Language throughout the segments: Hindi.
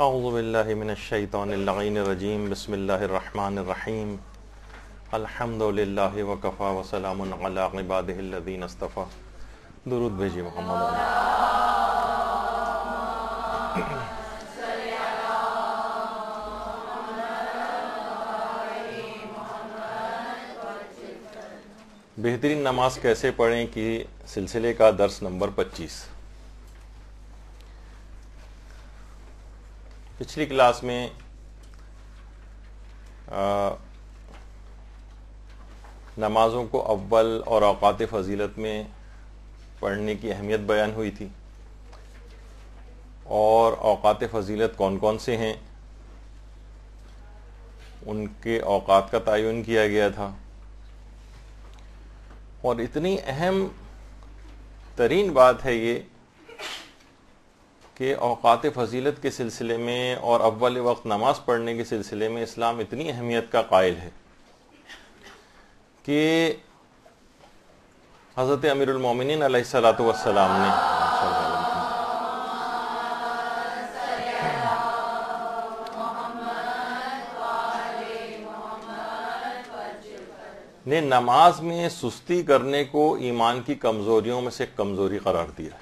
وسلام على عباده الذين اصطفى درود दुरुद محمد الله बेहतरीन नमाज कैसे पढ़ें कि सिलसिले का दर्स नंबर 25 पिछली क्लास में आ, नमाज़ों को अव्वल और अवकात फजीलत में पढ़ने की अहमियत बयान हुई थी और अवकात फजीलत कौन कौन से हैं उनके अवकात का तयन किया गया था और इतनी अहम तरीन बात है ये कि अवकात फजीलत के सिलसिले में और अव्वल वक्त नमाज पढ़ने के सिलसिले में इस्लाम इतनी अहमियत का कायल है कि हज़रत अमीरमिन सलाम ने ने नमाज में सुस्ती करने को ईमान की कमज़ोरियों में से कमज़ोरी करार दिया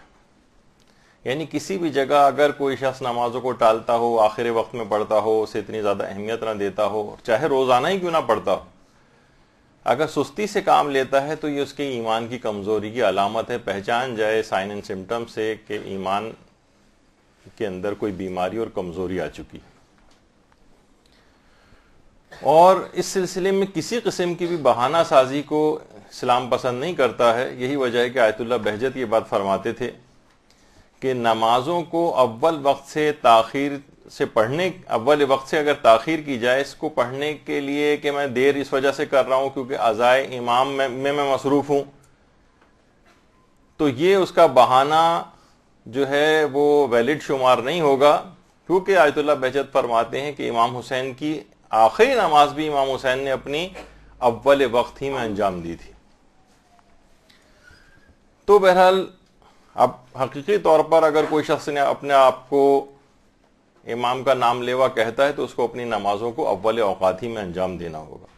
यानी किसी भी जगह अगर कोई शख्स नमाजों को टालता हो आखिर वक्त में पढ़ता हो उसे इतनी ज़्यादा अहमियत ना देता हो चाहे रोज़ाना ही क्यों ना पढ़ता हो अगर सुस्ती से काम लेता है तो ये उसके ईमान की कमज़ोरी की अलामत है पहचान जाए साइन एंड सिम्टम से कि ईमान के अंदर कोई बीमारी और कमज़ोरी आ चुकी है और इस सिलसिले में किसी किस्म की भी बहाना साजी को इस्लाम पसंद नहीं करता है यही वजह है कि आयतुल्ला बहजत ये बात फरमाते थे कि नमाजों को अव्वल वक्त से ताखिर से पढ़ने अव्वल वक्त से अगर ताखिर की जाए इसको पढ़ने के लिए कि मैं देर इस वजह से कर रहा हूं क्योंकि अजाय इमाम में, में मैं मसरूफ हूं तो ये उसका बहाना जो है वो वैलिड शुमार नहीं होगा क्योंकि आयतुल्ला बहजत फरमाते हैं कि इमाम हुसैन की आखिरी नमाज भी इमाम हुसैन ने अपनी अव्वल वक्त ही में अंजाम दी थी तो बहरहाल अब हकीकी तौर पर अगर कोई शख्स ने अपने आप को इमाम का नाम लेवा कहता है तो उसको अपनी नमाजों को अव्वल अवकात ही में अंजाम देना होगा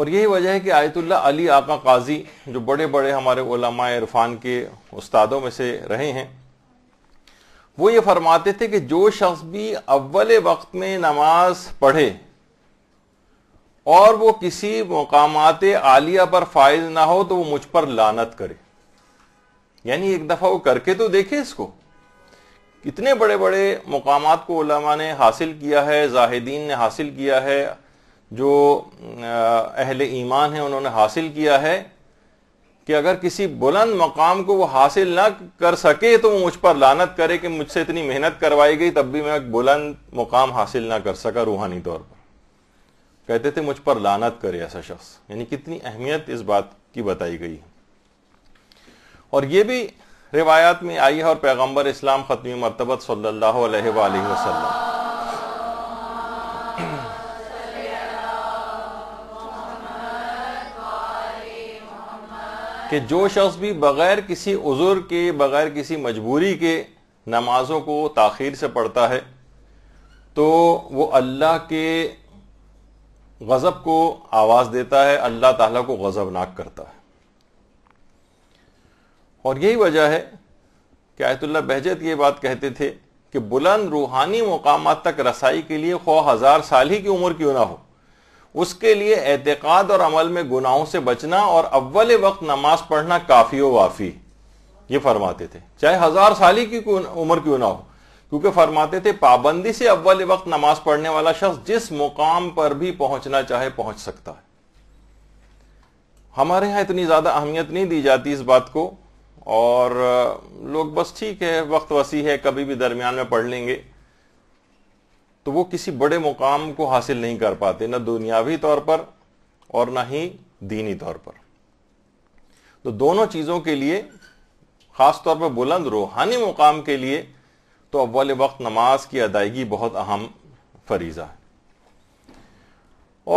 और यही वजह है कि आयतुल्ला अली आका काजी जो बड़े बड़े हमारे ओलमा इरफान के उस्तादों में से रहे हैं वो ये फरमाते थे कि जो शख्स भी अव्वल वक्त में नमाज पढ़े और वो किसी मकामात आलिया पर फायज ना हो तो वो मुझ पर लानत करे यानी एक दफा वो करके तो देखे इसको कितने बड़े बड़े मकाम को उलमा ने हासिल किया है जाहिदीन ने हासिल किया है जो अहल ईमान है उन्होंने हासिल किया है कि अगर किसी बुलंद मकाम को वो हासिल ना कर सके तो वो मुझ पर लानत करे कि मुझसे इतनी मेहनत करवाई गई तब भी मैं एक बुलंद मुकाम हासिल ना कर सका रूहानी तौर पर कहते थे मुझ पर लानत करे ऐसा शख्स यानी कितनी अहमियत इस बात की बताई गई है और ये भी रिवायात में आई है और पैगम्बर इस्लाम खतमी मरतबत सल्ला कि जो शख्स भी बगैर किसी उज़ुर के बगैर किसी मजबूरी के नमाजों को ताखिर से पढ़ता है तो वो अल्लाह के गज़ब को आवाज़ देता है अल्लाह ताला को गज़बनाक करता है और यही वजह है कि आयतुल्ला बहजत ये बात कहते थे कि बुलंद रूहानी मकाम तक रसाई के लिए खो हज़ार साल ही की उम्र क्यों ना हो उसके लिए एतक़ाद और अमल में गुनाहों से बचना और अव्वल वक्त नमाज पढ़ना काफ़ी व वाफ़ी ये फरमाते थे चाहे हज़ार साल ही की उम्र क्यों ना हो क्योंकि फरमाते थे पाबंदी से अव्वल वक्त नमाज पढ़ने वाला शख्स जिस मुकाम पर भी पहुंचना चाहे पहुंच सकता है हमारे यहां इतनी ज़्यादा अहमियत नहीं दी जाती इस बात को और लोग बस ठीक है वक्त वसी है कभी भी दरमियान में पढ़ लेंगे तो वो किसी बड़े मुकाम को हासिल नहीं कर पाते ना दुनियावी तौर पर और ना ही दीनी तौर पर तो दोनों चीज़ों के लिए ख़ास तौर पर बुलंद रूहानी मुकाम के लिए तो अव्वल वक्त नमाज की अदायगी बहुत अहम फरीज़ा है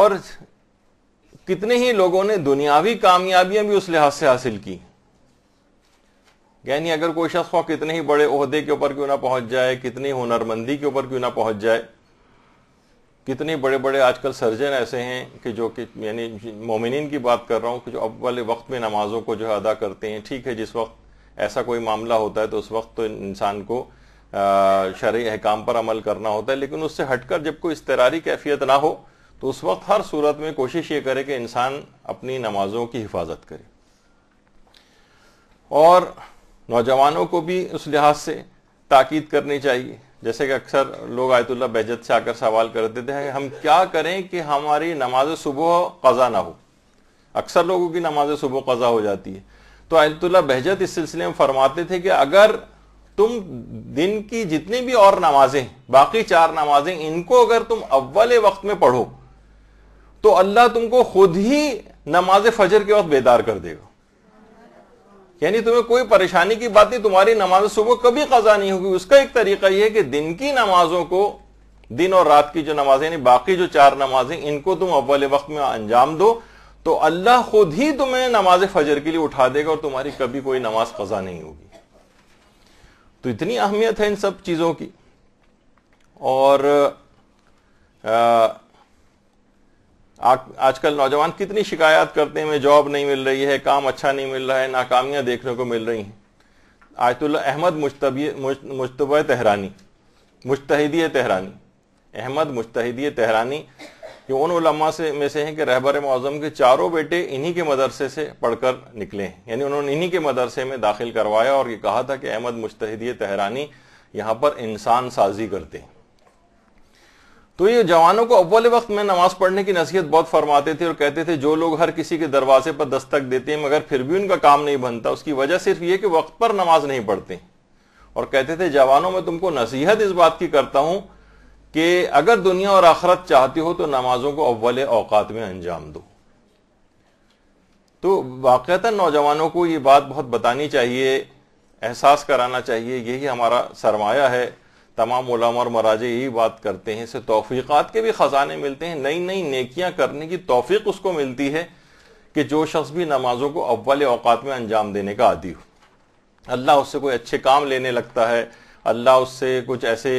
और कितने ही लोगों ने दुनियावी कामयाबियां भी उस लिहाज से हासिल की यानी अगर कोई शख्स को कितने ही बड़े अहदे के ऊपर क्यों ना पहुंच जाए कितनी हुनरमंदी के ऊपर क्यों ना पहुंच जाए कितने बड़े बड़े आजकल सर्जन ऐसे हैं कि जो कि यानी मोमिन की बात कर रहा हूँ कि जो अब वाले वक्त में नमाजों को जो है अदा करते हैं ठीक है जिस वक्त ऐसा कोई मामला होता है तो उस वक्त तो इंसान को शर्य अहकाम पर अमल करना होता है लेकिन उससे हटकर जब कोई इसतरारी कैफियत ना हो तो उस वक्त हर सूरत में कोशिश ये करे कि इंसान अपनी नमाजों की हिफाजत करे और नौजवानों को भी उस लिहाज से ताकीद करनी चाहिए जैसे कि अक्सर लोग आयतुल्ला बहजत से आकर सवाल कर देते हैं हम क्या करें कि हमारी नमाज सुबह कज़ा ना हो अक्सर लोगों की नमाज सुबह कज़ा हो जाती है तो आयतुल्ला बहजत इस सिलसिले में फरमाते थे कि अगर तुम दिन की जितनी भी और नमाजें बाकी चार नमाजें इनको अगर तुम अव्वल वक्त में पढ़ो तो अल्लाह तुमको खुद ही नमाज फजर के वक्त बेदार कर देगा यानी तुम्हें कोई परेशानी की बात नहीं तुम्हारी नमाज सुबह कभी कजा नहीं होगी उसका एक तरीका यह है कि दिन की नमाजों को दिन और रात की जो नमाजें यानी बाकी जो चार नमाजें इनको तुम अव्वल वक्त में अंजाम दो तो अल्लाह खुद ही तुम्हें नमाज फजर के लिए उठा देगा और तुम्हारी कभी कोई नमाज कजा नहीं होगी तो इतनी अहमियत है इन सब चीजों की और आ, आजकल नौजवान कितनी शिकायत करते हैं जॉब नहीं मिल रही है काम अच्छा नहीं मिल रहा है नाकामियां देखने को मिल रही हैं आयतुल्ला अहमद मुश्तबी मुशतब Tehrani Mojtahedi Tehrani Ahmad Mojtahedi Tehrani ये उन उलमा से में से हैं कि रहबर मौजम के चारों बेटे इन्हीं के मदरसे से पढ़कर निकले हैं यानी उन्होंने इन्हीं के मदरसे में दाखिल करवाया और ये कहा था कि अहमद मुश्तदी तहरानी यहाँ पर इंसान साजी करते हैं तो ये जवानों को अव्वल वक्त में नमाज पढ़ने की नसीहत बहुत फरमाते थे और कहते थे जो लोग हर किसी के दरवाजे पर दस्तक देते हैं मगर फिर भी उनका काम नहीं बनता उसकी वजह सिर्फ ये कि वक्त पर नमाज नहीं पढ़ते और कहते थे जवानों में तुमको नसीहत इस बात की करता हूं कि अगर दुनिया और आखरत चाहती हो तो नमाजों को अव्वल अवकात में अंजाम दो तो वाक़ता नौजवानों को ये बात बहुत बतानी चाहिए एहसास कराना चाहिए यही हमारा सरमाया है तमाम और मराजे यही बात करते हैं इसे तोफीकत के भी ख़जाने मिलते हैं नई नई नेकियां करने की तोफ़ीक उसको मिलती है कि जो शख्स भी नमाजों को अव्वल अवकात में अंजाम देने का आदि हो अल्लाह उससे कोई अच्छे काम लेने लगता है अल्लाह उससे कुछ ऐसे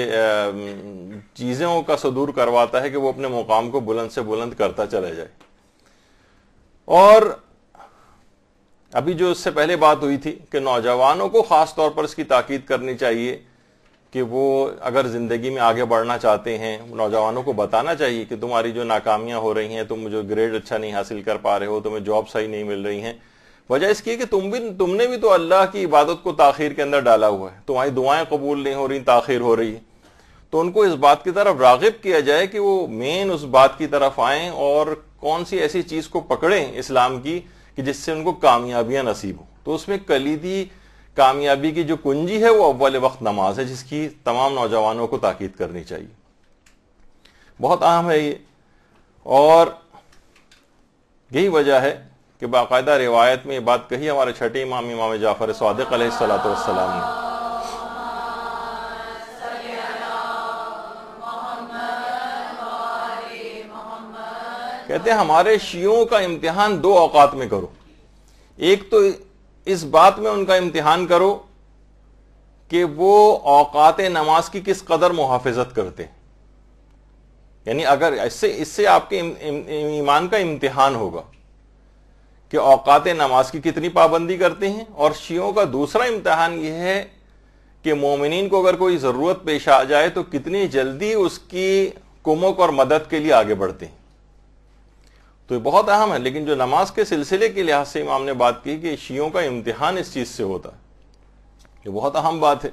चीज़ों का सदूर करवाता है कि वो अपने मुकाम को बुलंद से बुलंद करता चला जाए और अभी जो इससे पहले बात हुई थी कि नौजवानों को ख़ास तौर पर इसकी ताकीद करनी चाहिए कि वो अगर जिंदगी में आगे बढ़ना चाहते हैं नौजवानों को बताना चाहिए कि तुम्हारी जो नाकामियां हो रही हैं तुम जो ग्रेड अच्छा नहीं हासिल कर पा रहे हो तुम्हें जॉब सही नहीं मिल रही है वजह इसकी है कि तुम भी तुमने भी तो अल्लाह की इबादत को ताखिर के अंदर डाला हुआ है तुम्हारी दुआएं कबूल नहीं हो रही ताखिर हो रही है तो उनको इस बात की तरफ रागिब किया जाए कि वो मेन उस बात की तरफ आए और कौन सी ऐसी चीज को पकड़ें इस्लाम की कि जिससे उनको कामयाबियां नसीब हो तो उसमें कलीदी कामयाबी की जो कुंजी है वो अव्वल वक्त नमाज है जिसकी तमाम नौजवानों को ताकीद करनी चाहिए बहुत अहम है ये और यही वजह है कि बाकायदा रिवायत में ये बात कही हमारे छठे इमाम इमाम जाफर सदक सलाम ने कहते हैं हमारे शियों का इम्तिहान दो औकात में करो एक तो इस बात में उनका इम्तिहान करो कि वो औकात नमाज की किस कदर मुहाफत करते यानी अगर इससे इससे आपके ईमान का इम्तिहान होगा कि औकात नमाज की कितनी पाबंदी करते हैं और शियों का दूसरा इम्तहान यह है कि मोमिन को अगर कोई ज़रूरत पेश आ जाए तो कितनी जल्दी उसकी कुमक और मदद के लिए आगे बढ़ते हैं तो ये बहुत अहम है लेकिन जो नमाज के सिलसिले के लिहाज से इमाम ने बात की कि शीयों का इम्तिहान इस चीज़ से होता है ये बहुत अहम बात है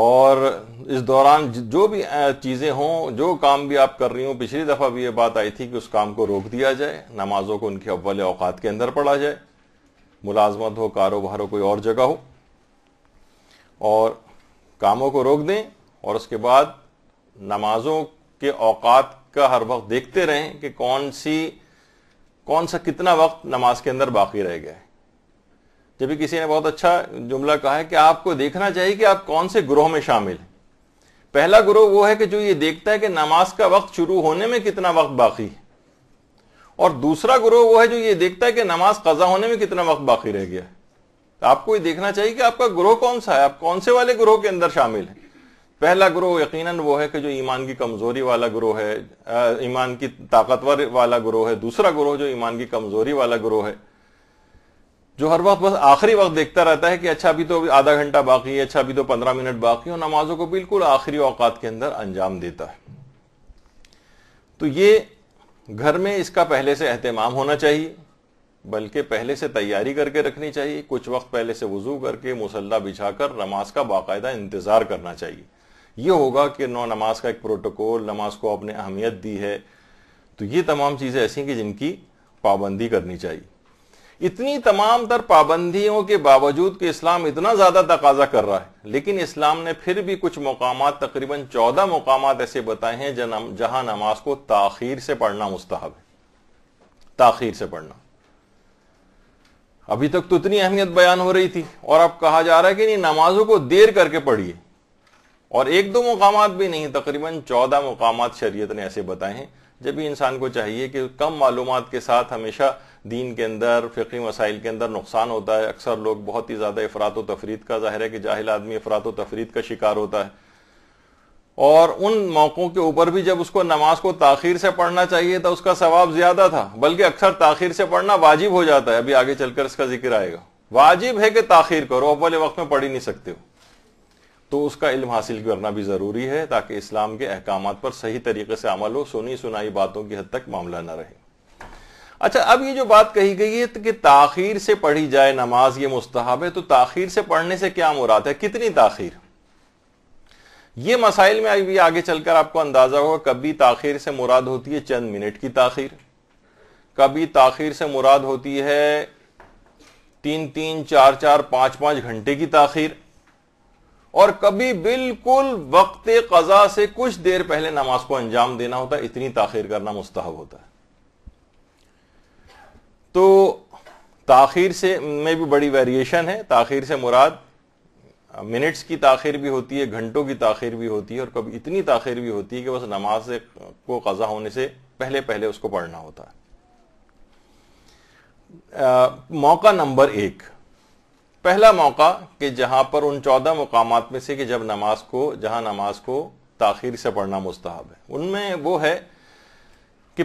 और इस दौरान जो भी चीज़ें हों जो काम भी आप कर रही हो पिछली दफ़ा भी ये बात आई थी कि उस काम को रोक दिया जाए नमाजों को उनके अव्वल औकात के अंदर पढ़ा जाए मुलाजमत हो कारोबार हो कोई और जगह हो और कामों को रोक दें और उसके बाद नमाजों के अवकात का हर वक्त देखते रहें कि कौन सी कौन सा कितना वक्त नमाज के अंदर बाकी रह गया है भी किसी ने बहुत अच्छा जुमला कहा है कि आपको देखना चाहिए कि आप कौन से ग्रोह में शामिल हैं पहला ग्रोह वो है कि जो ये देखता है कि नमाज का वक्त शुरू होने में कितना वक्त बाकी है और दूसरा ग्रोह वो है जो ये देखता है कि नमाज कजा होने में कितना वक्त बाकी रह गया है तो आपको ये देखना चाहिए कि आपका ग्रोह कौन सा है आप कौन से वाले ग्रोह के अंदर शामिल है पहला ग्रोह यकीनन वो है कि जो ईमान की कमजोरी वाला ग्रोह है ईमान की ताकतवर वाला ग्रोह है दूसरा ग्रोह जो ईमान की कमजोरी वाला ग्रोह है जो हर वक्त बस आखिरी वक्त देखता रहता है कि अच्छा अभी तो आधा घंटा बाकी है अच्छा अभी तो पंद्रह मिनट बाकी है और नमाजों को बिल्कुल आखिरी औकात के अंदर अंजाम देता है तो ये घर में इसका पहले से अहतमाम होना चाहिए बल्कि पहले से तैयारी करके रखनी चाहिए कुछ वक्त पहले से वजू करके मुसल्ला बिछाकर नमाज का बाकायदा इंतजार करना चाहिए ये होगा कि नौ नमाज का एक प्रोटोकॉल नमाज को आपने अहमियत दी है तो ये तमाम चीज़ें ऐसी हैं कि जिनकी पाबंदी करनी चाहिए इतनी तमाम तर पाबंदियों के बावजूद कि इस्लाम इतना ज़्यादा तकाजा कर रहा है लेकिन इस्लाम ने फिर भी कुछ मकाम तकरीबन चौदह मकाम ऐसे बताए हैं जहां नमाज को ताखीर से पढ़ना मुस्तहब है ताखीर से पढ़ना अभी तक तो इतनी अहमियत बयान हो रही थी और अब कहा जा रहा है कि नहीं नमाजों को देर करके पढ़िए और एक दो मुकाम भी नहीं तकरीबन चौदह मुकाम शरीय ने ऐसे बताए हैं जब भी इंसान को चाहिए कि कम मालूम के साथ हमेशा दीन के अंदर फ़िकी मसाइल के अंदर नुकसान होता है अक्सर लोग बहुत ही ज़्यादा अफरात तफरीत का ज़ाहिर है कि जाहिल आदमी अफरात तफरीत का शिकार होता है और उन मौक़ों के ऊपर भी जब उसको नमाज को ताखिर से पढ़ना चाहिए तो उसका सवाब ज़्यादा था बल्कि अक्सर ताखिर से पढ़ना वाजिब हो जाता है अभी आगे चलकर इसका जिक्र आएगा वाजिब है कि ताखिर करो वाले वक्त में पढ़ ही नहीं सकते हो तो उसका इल्म हासिल करना भी ज़रूरी है ताकि इस्लाम के अहकाम पर सही तरीके से अमल हो सुनी सुनाई बातों की हद तक मामला न रहे अच्छा अब ये जो बात कही गई है कि ताखीर से पढ़ी जाए नमाज ये मुस्तहब है तो ताखीर से पढ़ने से क्या मुराद है कितनी ताखीर ये मसाइल में अभी आगे चलकर आपको अंदाजा होगा कभी ताखिर से मुराद होती है चंद मिनट की ताखिर कभी ताखिर से मुराद होती है तीन तीन चार चार पांच पांच घंटे की ताखिर और कभी बिल्कुल वक्त कजा से कुछ देर पहले नमाज को अंजाम देना होता है इतनी ताखिर करना मुस्तहब होता है तो ताखिर से में भी बड़ी वेरिएशन है ताखिर से मुराद मिनट्स की ताखिर भी होती है घंटों की ताखिर भी होती है और कभी इतनी ताखिर भी होती है कि बस नमाज को कजा होने से पहले पहले उसको पढ़ना होता है आ, मौका नंबर एक पहला मौका कि जहां पर उन चौदह मकाम में से कि जब नमाज को जहां नमाज को ताखिर से पढ़ना मुस्ताहब है उनमें वो है कि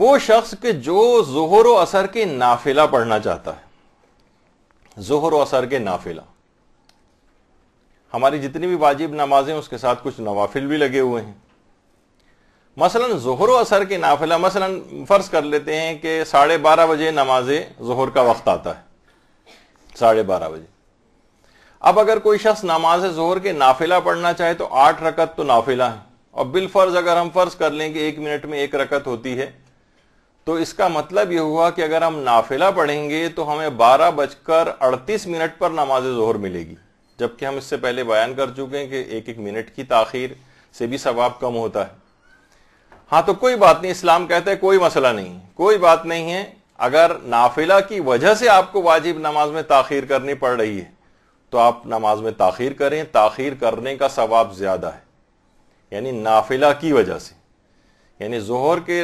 वो शख्स के जो जोहर व असर के नाफिला पढ़ना चाहता है जोहर व असर के नाफिला हमारी जितनी भी वाजिब नमाजें उसके साथ कुछ नवाफिल भी लगे हुए हैं मसलन जोहर व असर के नाफिला मसलन फर्ज कर लेते हैं कि साढ़े बारह बजे नमाजे जोहर का वक्त आता है साढ़े बारह बजे अब अगर कोई शख्स नमाज जोहर के नाफिला पढ़ना चाहे तो आठ रकत तो नाफिला है और बिलफर्ज अगर हम फर्ज कर लें कि एक मिनट में एक रकत होती है तो इसका मतलब यह हुआ कि अगर हम नाफिला पढ़ेंगे तो हमें बारह बजकर अड़तीस मिनट पर नमाज जोहर मिलेगी जबकि हम इससे पहले बयान कर चुके हैं कि एक एक मिनट की ताखिर से भी सवाब कम होता है हाँ तो कोई बात नहीं इस्लाम कहता है कोई मसला नहीं कोई बात नहीं है अगर नाफिला की वजह से आपको वाजिब नमाज में ताखिर करनी पड़ रही है तो आप नमाज में ताखिर करें ताखिर करने का सवाब ज्यादा है यानी नाफिला की वजह से यानी जोहर के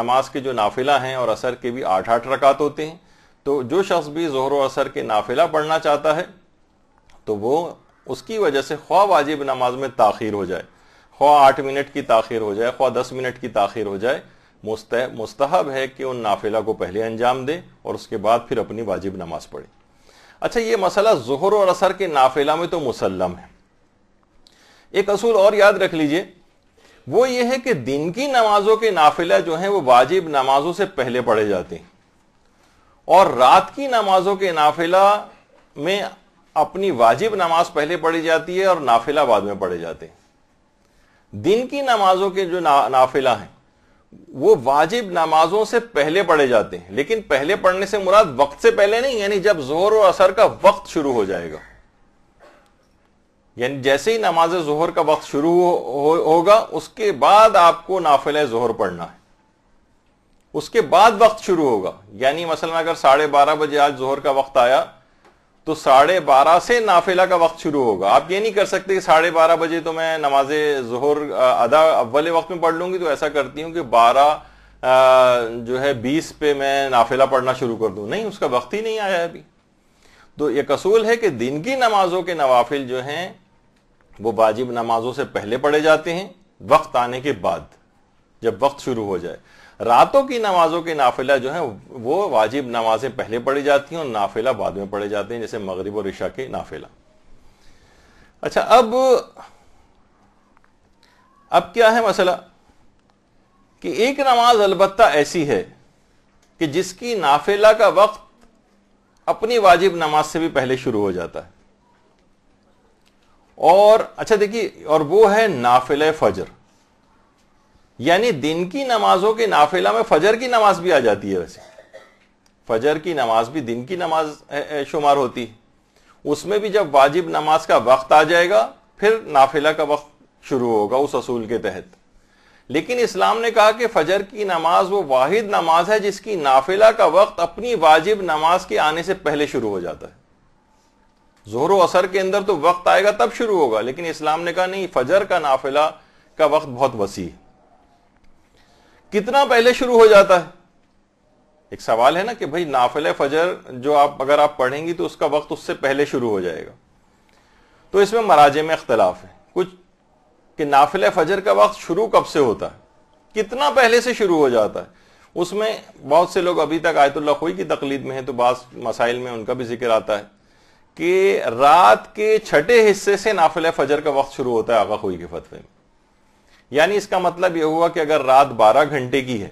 नमाज के जो नाफिला हैं और असर के भी आठ आठ रकात होते हैं तो जो शख्स भी जोहर और असर के नाफिला पढ़ना चाहता है तो वो उसकी वजह से ख्वा वाजिब नमाज में ताखिर हो जाए ख्वा आठ मिनट की ताखिर हो जाए ख्वा दस मिनट की ताखिर हो जाए मुस्तहब है कि उन नाफिला को पहले अंजाम दे और उसके बाद फिर अपनी वाजिब नमाज पढ़े अच्छा ये मसला जहर और असर के नाफिला में तो मुसलम है एक असूल और याद रख लीजिए वो ये है कि दिन की नमाजों के नाफिला जो हैं वो वाजिब नमाजों से पहले पढ़े जाते हैं और रात की नमाजों के नाफिला में अपनी वाजिब नमाज पहले पढ़ी जाती है और नाफिला बाद में पढ़े जाते हैं दिन की नमाजों के जो ना, नाफिला हैं वो वाजिब नमाजों से पहले पढ़े जाते हैं लेकिन पहले पढ़ने से मुराद वक्त से पहले नहीं यानी जब जोहर और असर का वक्त शुरू हो जाएगा यानी जैसे ही नमाज जोहर का वक्त शुरू हो, होगा उसके बाद आपको नाफिल जोहर पढ़ना है उसके बाद वक्त शुरू होगा यानी मसलन अगर साढ़े बारह बजे आज जोहर का वक्त आया तो साढ़े बारह से नाफिला का वक्त शुरू होगा आप ये नहीं कर सकते कि साढ़े बारह बजे तो मैं नमाज जहर अदा अव्वल वक्त में पढ़ लूंगी तो ऐसा करती हूँ कि बारह जो है बीस पे मैं नाफिला पढ़ना शुरू कर दूं नहीं उसका वक्त ही नहीं आया अभी तो ये कसूल है कि दिन की नमाजों के नवाफिल जो हैं वो वाजिब नमाजों से पहले पढ़े जाते हैं वक्त आने के बाद जब वक्त शुरू हो जाए रातों की नमाजों के नाफिला जो है वो वाजिब नमाजें पहले पढ़ी जाती हैं और नाफिला बाद में पढ़े जाते हैं जैसे मगरब और ईशा के नाफिला अच्छा अब अब क्या है मसला कि एक नमाज अलबत्ता ऐसी है कि जिसकी नाफिला का वक्त अपनी वाजिब नमाज से भी पहले शुरू हो जाता है और अच्छा देखिए और वो है नाफिला फजर यानी दिन की नमाजों के नाफिला में फजर की नमाज भी आ जाती है वैसे फजर की नमाज भी दिन की नमाज शुमार होती है उसमें भी जब वाजिब नमाज का वक्त आ जाएगा फिर नाफिला का वक्त शुरू होगा उस असूल के तहत लेकिन इस्लाम ने कहा कि फजर की नमाज वो वाहिद नमाज है जिसकी नाफिला का वक्त अपनी वाजिब नमाज के आने से पहले शुरू हो जाता है व असर के अंदर तो वक्त आएगा तब शुरू होगा लेकिन इस्लाम ने कहा नहीं फजर का नाफिला का वक्त बहुत वसी है कितना पहले शुरू हो जाता है एक सवाल है ना कि भाई नाफिल फजर जो आप अगर आप पढ़ेंगी तो उसका वक्त उससे पहले शुरू हो जाएगा तो इसमें मराजे में अख्तिलाफ है कुछ कि नाफिल फजर का वक्त शुरू कब से होता है कितना पहले से शुरू हो जाता है उसमें बहुत से लोग अभी तक आयतुल्ला खोई की तकलीद में है तो बास मसाइल में उनका भी जिक्र आता है कि रात के छठे हिस्से से नाफिल फजर का वक्त शुरू होता है आगा खोई के फतवे में यानी इसका मतलब यह हुआ कि अगर रात 12 घंटे की है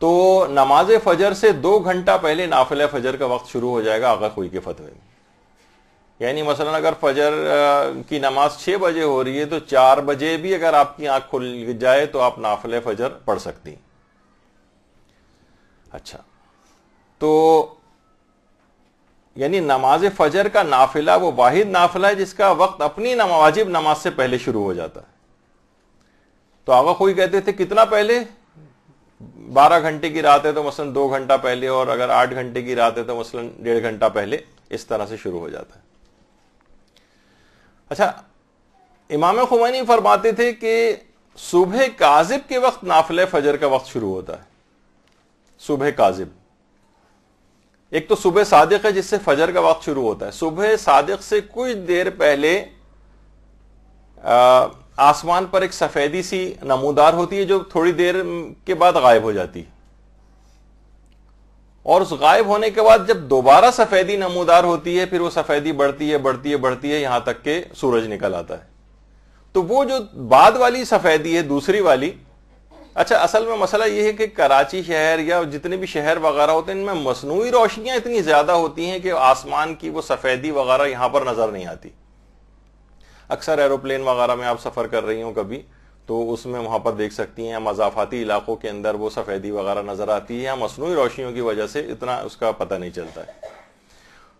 तो नमाज फजर से दो घंटा पहले नाफिल फजर का वक्त शुरू हो जाएगा आगा खुई के फतवे में यानी मसलन अगर फजर की नमाज छह बजे हो रही है तो चार बजे भी अगर आपकी आंख खुल जाए तो आप नाफिल फजर पढ़ सकती अच्छा तो यानी नमाज फजर का नाफिला वो वाहिद नाफिला है जिसका वक्त अपनी वाजिब नमाज से पहले शुरू हो जाता है तो आगा खोई कहते थे कितना पहले बारह घंटे की रात है तो मसलन दो घंटा पहले और अगर आठ घंटे की रात है तो मसलन डेढ़ घंटा पहले इस तरह से शुरू हो जाता है अच्छा इमाम खुमैनी फरमाते थे कि सुबह काजिब के वक्त नाफिल फजर का वक्त शुरू होता है सुबह काजिब एक तो सुबह सादिक है जिससे फजर का वक्त शुरू होता है सुबह सादिक से कुछ देर पहले आ, आसमान पर एक सफेदी सी नमोदार होती है जो थोड़ी देर के बाद गायब हो जाती है और उस गायब होने के बाद जब दोबारा सफेदी नमोदार होती है फिर वो सफेदी बढ़ती है बढ़ती है बढ़ती है यहां तक के सूरज निकल आता है तो वो जो बाद वाली सफेदी है दूसरी वाली अच्छा असल में मसला यह है कि कराची शहर या जितने भी शहर वगैरह होते हैं इनमें मसनू रोशनियां इतनी ज्यादा होती हैं कि आसमान की वो सफेदी वगैरह यहां पर नजर नहीं आती अक्सर एरोप्लेन वगैरह में आप सफ़र कर रही हो कभी तो उसमें वहां पर देख सकती हैं मजाफाती इलाकों के अंदर वो सफ़ेदी वगैरह नज़र आती है या मसनू रोशनियों की वजह से इतना उसका पता नहीं चलता है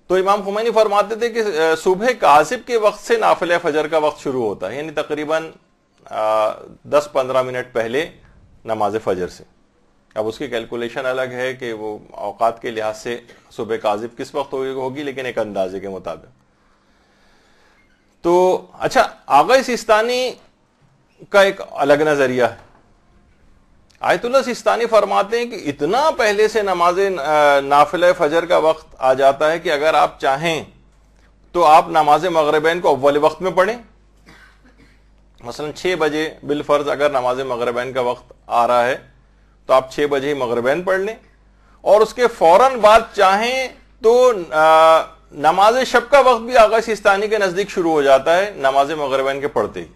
तो इमाम खुमैनी फरमाते थे कि सुबह कासिब के वक्त से नाफिल फजर का वक्त शुरू होता है यानी तकरीबन दस पंद्रह मिनट पहले नमाज फजर से अब उसकी कैलकुलेशन अलग है कि वो अवकात के लिहाज से सुबह काजिब किस वक्त होगी लेकिन एक अंदाजे के मुताबिक तो अच्छा आगे सिस्तानी का एक अलग नजरिया है आयतुल्ला सिस्तानी फरमाते हैं कि इतना पहले से नमाज नाफिल फजर का वक्त आ जाता है कि अगर आप चाहें तो आप नमाज मगरबैन को अव्वल वक्त में पढ़ें मसलन छः बजे बिलफर्ज अगर नमाज मगरबैन का वक्त आ रहा है तो आप छः बजे ही मगरबैन पढ़ लें और उसके फौरन बाद चाहें तो नमाज शब का वक्त भी आगा सिस्तानी के नज़दीक शुरू हो जाता है नमाज मगरबैन के पढ़ते ही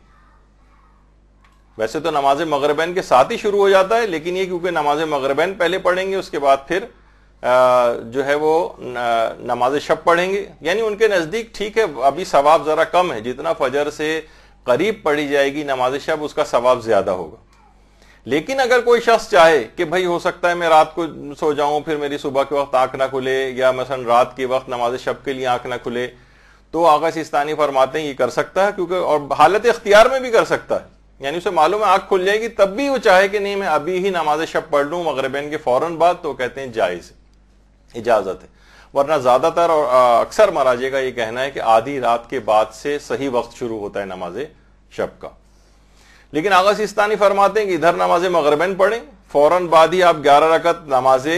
वैसे तो नमाज मगरबैन के साथ ही शुरू हो जाता है लेकिन ये क्योंकि नमाज मगरबैन पहले पढ़ेंगे उसके बाद फिर जो है वो नमाज शब पढ़ेंगे यानी उनके नज़दीक ठीक है अभी सवाब ज़रा कम है जितना फजर से करीब पढ़ी जाएगी नमाज शब उसका सवाब ज़्यादा होगा लेकिन अगर कोई शख्स चाहे कि भाई हो सकता है मैं रात को सो जाऊं फिर मेरी सुबह के वक्त आंख ना खुले या मसलन रात के वक्त नमाज शब के लिए आंख ना खुले तो आगा सिस्तानी फरमाते हैं ये कर सकता है क्योंकि और हालत इख्तियार में भी कर सकता है यानी उसे मालूम है आंख खुल जाएगी तब भी वो चाहे कि नहीं मैं अभी ही नमाज शब पढ़ लूँ मगरबैन के फौरन बाद तो कहते हैं जायज इजाजत है वरना ज्यादातर और अक्सर महाराजे का ये कहना है कि आधी रात के बाद से सही वक्त शुरू होता है नमाज शब का लेकिन आगा सिस्तानी फरमाते हैं कि इधर नमाज मगरबन पढ़ें फौरन बाद ही आप ग्यारह रकत नमाज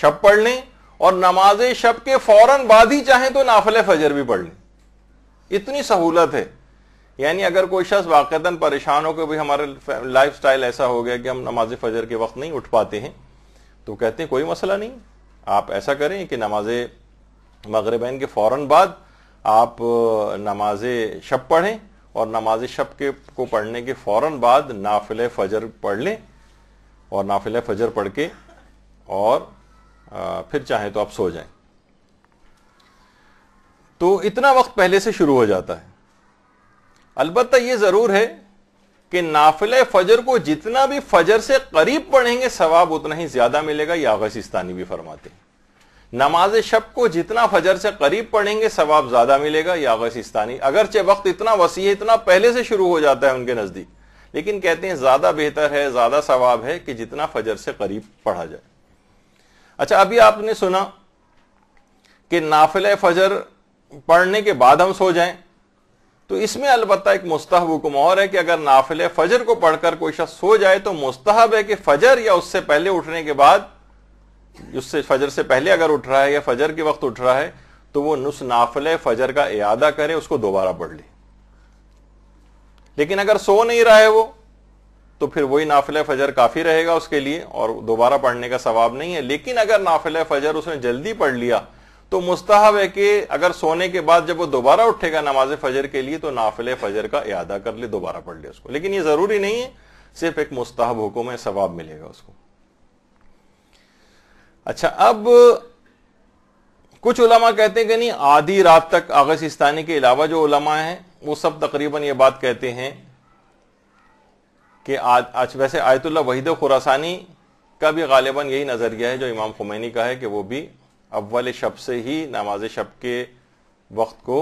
शब पढ़ लें और नमाज शब के फौरन बाद ही चाहें तो नाफिल फजर भी पढ़ लें इतनी सहूलत है यानी अगर कोई शख्स वाक़ता परेशान हो कि भाई हमारे लाइफ स्टाइल ऐसा हो गया कि हम नमाज फजर के वक्त नहीं उठ पाते हैं तो कहते हैं कोई मसला नहीं आप ऐसा करें कि नमाज मगरबैन के फ़ौर बाद आप नमाज शब पढ़ें और नमाज शब के को पढ़ने के फौरन बाद नाफिल फजर पढ़ लें और नाफिल फजर पढ़ के और आ, फिर चाहें तो आप सो जाएं तो इतना वक्त पहले से शुरू हो जाता है अलबत्त ये ज़रूर है कि नाफिल फजर को जितना भी फजर से करीब पढ़ेंगे सवाब उतना ही ज़्यादा मिलेगा या भी फरमाते हैं नमाज शब को जितना फजर से करीब पढ़ेंगे सवाब ज्यादा मिलेगा या गसिस्तानी अगरचे वक्त इतना वसी है इतना पहले से शुरू हो जाता है उनके नजदीक लेकिन कहते हैं ज्यादा बेहतर है ज्यादा सवाब है कि जितना फजर से करीब पढ़ा जाए अच्छा अभी आपने सुना कि नाफिल फजर पढ़ने के बाद हम सो जाएं तो इसमें अलबत्ता एक मुस्तहब हुक्म और है कि अगर नाफिल फजर को पढ़कर कोई शख्स सो जाए तो मुस्तहब है कि फजर या उससे पहले उठने के बाद उससे फजर से पहले अगर उठ रहा है या फजर के वक्त उठ रहा है तो वो नुस नाफले फजर का इरादा करे उसको दोबारा पढ़ ले लेकिन अगर सो नहीं रहा है वो तो फिर वही नाफिल फजर काफी रहेगा उसके लिए और दोबारा पढ़ने का सवाब नहीं है लेकिन अगर नाफिल फजर उसने जल्दी पढ़ लिया तो मुस्ताहब है कि अगर सोने के बाद जब वो दोबारा उठेगा नमाज फजर के लिए तो नाफिल फजर का अदा कर ले दोबारा पढ़ ले उसको लेकिन ये जरूरी नहीं है सिर्फ एक मुस्ताहब हुक्म है सवाब मिलेगा उसको अच्छा अब कुछ उलमा कहते हैं कि नहीं आधी रात तक आगा के अलावा जो उलमा हैं वो सब तकरीबन ये बात कहते हैं कि आज, आज वैसे आयतुल्ला वहीद खुरासानी का भी गालिबा यही नज़रिया है जो इमाम खुमैनी का है कि वो भी अव्वल शब से ही नमाज शब के वक्त को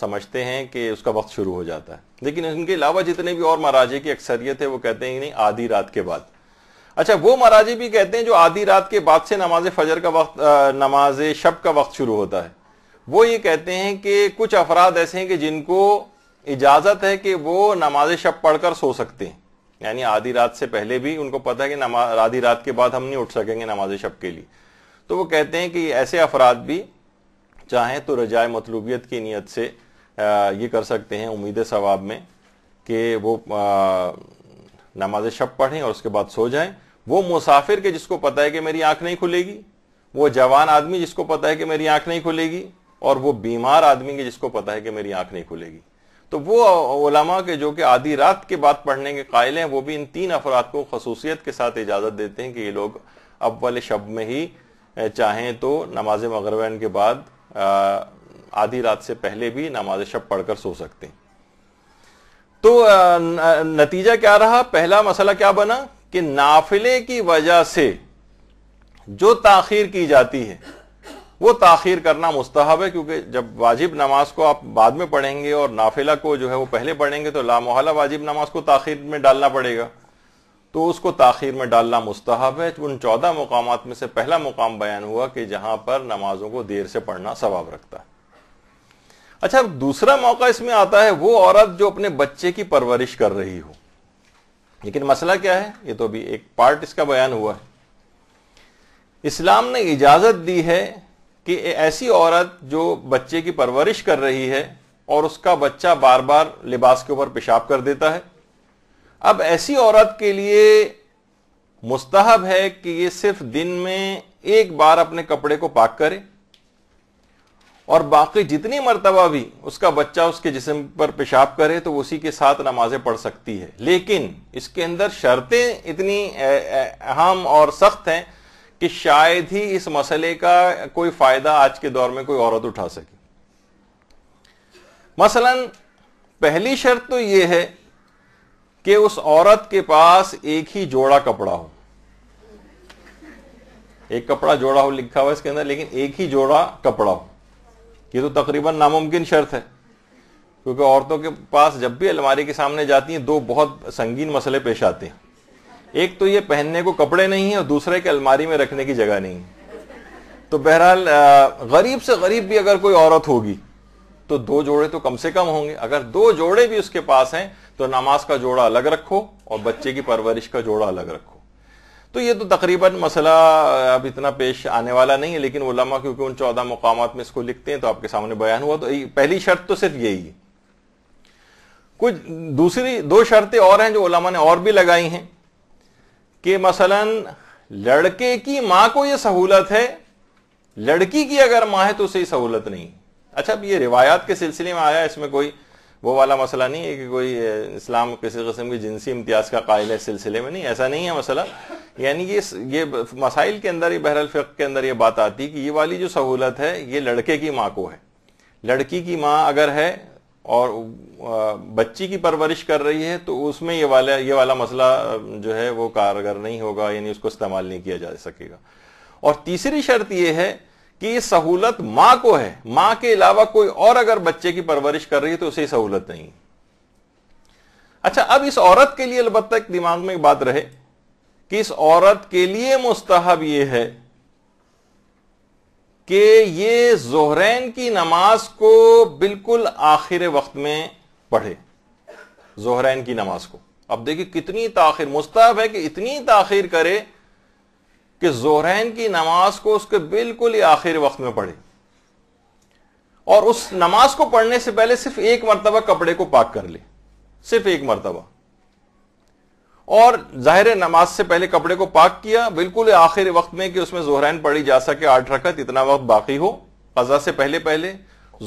समझते हैं कि उसका वक्त शुरू हो जाता है लेकिन इनके अलावा जितने भी और महाराजे की अक्सरियत है वो कहते हैं नहीं आधी रात के बाद अच्छा वो महाराजी भी कहते हैं जो आधी रात के बाद से नमाज फजर का वक्त नमाज शब का वक्त शुरू होता है वो ये कहते हैं कि कुछ अफराद ऐसे हैं कि जिनको इजाजत है कि वो नमाज शब पढ़कर सो सकते हैं यानी आधी रात से पहले भी उनको पता है कि नमाज आधी रात के बाद हम नहीं उठ सकेंगे नमाज शब के लिए तो वो कहते हैं कि ऐसे अफराद भी चाहें तो रजाय मतलूबियत की नीयत से ये कर सकते हैं उम्मीद सवाब में कि वो नमाज शब पढ़ें और उसके बाद सो जाएं वो मुसाफिर के जिसको पता है कि मेरी आंख नहीं खुलेगी वो जवान आदमी जिसको पता है कि मेरी आंख नहीं खुलेगी और वो बीमार आदमी के जिसको पता है कि मेरी आंख नहीं खुलेगी तो वो ओलमा के जो कि आधी रात के बाद पढ़ने के कायल हैं वो भी इन तीन अफराद को खसूसियत के साथ इजाज़त देते हैं कि ये लोग अव्वल शब में ही चाहें तो नमाज मगरबैन के बाद आधी रात से पहले भी नमाज शब पढ़कर सो सकते हैं तो नतीजा क्या रहा पहला मसला क्या बना कि नाफिले की वजह से जो ताखीर की जाती है वो ताखीर करना मुस्तहब है क्योंकि जब वाजिब नमाज को आप बाद में पढ़ेंगे और नाफिला को जो है वो पहले पढ़ेंगे तो लामोहला वाजिब नमाज को ताखीर में डालना पड़ेगा तो उसको ताखीर में डालना मुस्तहब है उन चौदह मुकाम में से पहला मुकाम बयान हुआ कि जहां पर नमाजों को देर से पढ़ना सवाब रखता है अच्छा दूसरा मौका इसमें आता है वो औरत जो अपने बच्चे की परवरिश कर रही हो लेकिन मसला क्या है ये तो अभी एक पार्ट इसका बयान हुआ है इस्लाम ने इजाजत दी है कि ऐसी औरत जो बच्चे की परवरिश कर रही है और उसका बच्चा बार बार लिबास के ऊपर पेशाब कर देता है अब ऐसी औरत के लिए मुस्तहब है कि ये सिर्फ दिन में एक बार अपने कपड़े को पाक करे और बाकी जितनी मरतबा भी उसका बच्चा उसके जिसम पर पेशाब करे तो उसी के साथ नमाजें पढ़ सकती है लेकिन इसके अंदर शर्तें इतनी अहम और सख्त हैं कि शायद ही इस मसले का कोई फायदा आज के दौर में कोई औरत उठा सके मसलन पहली शर्त तो यह है कि उस औरत के पास एक ही जोड़ा कपड़ा हो एक कपड़ा जोड़ा हो लिखा हुआ इसके अंदर लेकिन एक ही जोड़ा कपड़ा हो ये तो तकरीबन नामुमकिन शर्त है क्योंकि औरतों के पास जब भी अलमारी के सामने जाती हैं दो बहुत संगीन मसले पेश आते हैं एक तो ये पहनने को कपड़े नहीं है और दूसरे के अलमारी में रखने की जगह नहीं है तो बहरहाल गरीब से गरीब भी अगर कोई औरत होगी तो दो जोड़े तो कम से कम होंगे अगर दो जोड़े भी उसके पास हैं तो नमाज का जोड़ा अलग रखो और बच्चे की परवरिश का जोड़ा अलग रखो तो ये तो तकरीबन मसला अब इतना पेश आने वाला नहीं है लेकिन उलमा क्योंकि उन चौदह मुकाम में इसको लिखते हैं तो आपके सामने बयान हुआ तो पहली शर्त तो सिर्फ यही है कुछ दूसरी दो शर्तें और हैं जो उलमा ने और भी लगाई हैं कि मसलन लड़के की मां को यह सहूलत है लड़की की अगर मां है तो उसे सहूलत नहीं अच्छा अब ये रिवायात के सिलसिले में आया इसमें कोई वो वाला मसला नहीं है कि कोई इस्लाम किसी कस्म की जिनसी इम्तियाज़ का कायल है सिलसिले में नहीं ऐसा नहीं है मसला यानी ये ये मसाइल के अंदर ये बहरल फ़िक के अंदर ये बात आती है कि ये वाली जो सहूलत है ये लड़के की माँ को है लड़की की माँ अगर है और बच्ची की परवरिश कर रही है तो उसमें ये वाला ये वाला मसला जो है वो कारगर नहीं होगा यानी उसको इस्तेमाल नहीं किया जा सकेगा और तीसरी शर्त यह है कि सहूलत मां को है मां के अलावा कोई और अगर बच्चे की परवरिश कर रही है तो उसे सहूलत नहीं अच्छा अब इस औरत के लिए अलबत् एक दिमाग में एक बात रहे कि इस औरत के लिए मुस्तहब यह है कि ये जोहरैन की नमाज को बिल्कुल आखिर वक्त में पढ़े जोहरैन की नमाज को अब देखिए कितनी ताखिर मुस्तहब है कि इतनी ताखिर करे कि जोहरैन की नमाज को उसके बिल्कुल ही आखिर वक्त में पढ़े और उस नमाज को पढ़ने से पहले सिर्फ एक मरतबा कपड़े को पाक कर ले सिर्फ एक मरतबा और जाहिर नमाज से पहले कपड़े को पाक किया बिल्कुल आखिर वक्त में कि उसमें जोहरैन पढ़ी जा सके आठ रखत इतना वक्त बाकी हो कजा से पहले पहले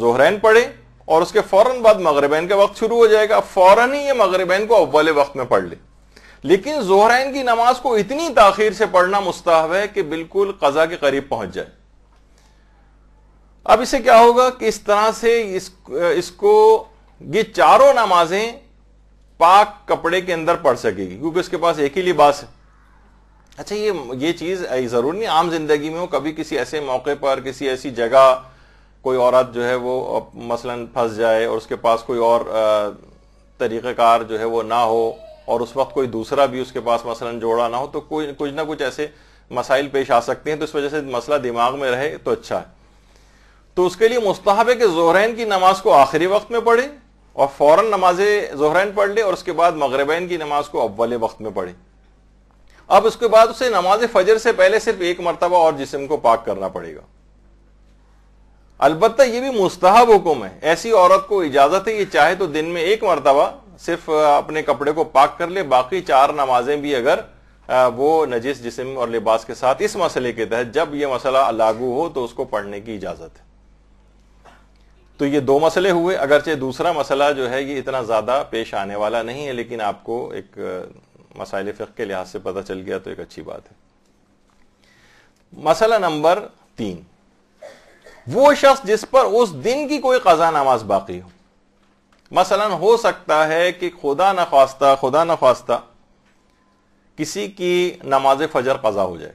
जोहरैन पढ़े और उसके फौरन बाद मगरबैन का वक्त शुरू हो जाएगा फौरन ही ये मगरबैन को अव्वल वक्त में पढ़ ले लेकिन जोहराइन की नमाज को इतनी ताखिर से पढ़ना मुस्ताहब है कि बिल्कुल कजा के करीब पहुंच जाए अब इसे क्या होगा कि इस तरह से इस, इसको ये चारों नमाजें पाक कपड़े के अंदर पढ़ सकेगी क्योंकि उसके पास एक ही लिबास है अच्छा ये ये चीज जरूर नहीं आम जिंदगी में हो कभी किसी ऐसे मौके पर किसी ऐसी जगह कोई औरत जो है वो मसलन फंस जाए और उसके पास कोई और तरीक़ेकार जो है वो ना हो और उस वक्त कोई दूसरा भी उसके पास मसलन जोड़ा ना हो तो कोई कुछ ना कुछ ऐसे मसाइल पेश आ सकते हैं तो इस वजह से मसला दिमाग में रहे तो अच्छा है तो उसके लिए मुस्ताहब है कि जहरैन की नमाज को आखिरी वक्त में पढ़े और फौरन नमाज जहरैन पढ़ ले और उसके बाद मगरबैन की नमाज को अव्वल वक्त में पढ़े अब उसके बाद उसे नमाज फजर से पहले सिर्फ एक मरतबा और जिसम को पाक करना पड़ेगा अलबत्त ये भी मुस्तहब हुक्म है ऐसी औरत को इजाजत है ये चाहे तो दिन में एक मरतबा सिर्फ अपने कपड़े को पाक कर ले बाकी चार नमाजें भी अगर वो नजीस जिसम और लिबास के साथ इस मसले के तहत जब ये मसला लागू हो तो उसको पढ़ने की इजाजत है तो ये दो मसले हुए अगरचे दूसरा मसला जो है ये इतना ज्यादा पेश आने वाला नहीं है लेकिन आपको एक मसाइल फ़िक के लिहाज से पता चल गया तो एक अच्छी बात है मसला नंबर तीन वो शख्स जिस पर उस दिन की कोई कजा नमाज बाकी हो मसलन हो सकता है कि खुदा न खास्ता खुदा न खास्ता किसी की नमाज फजर कज़ा हो जाए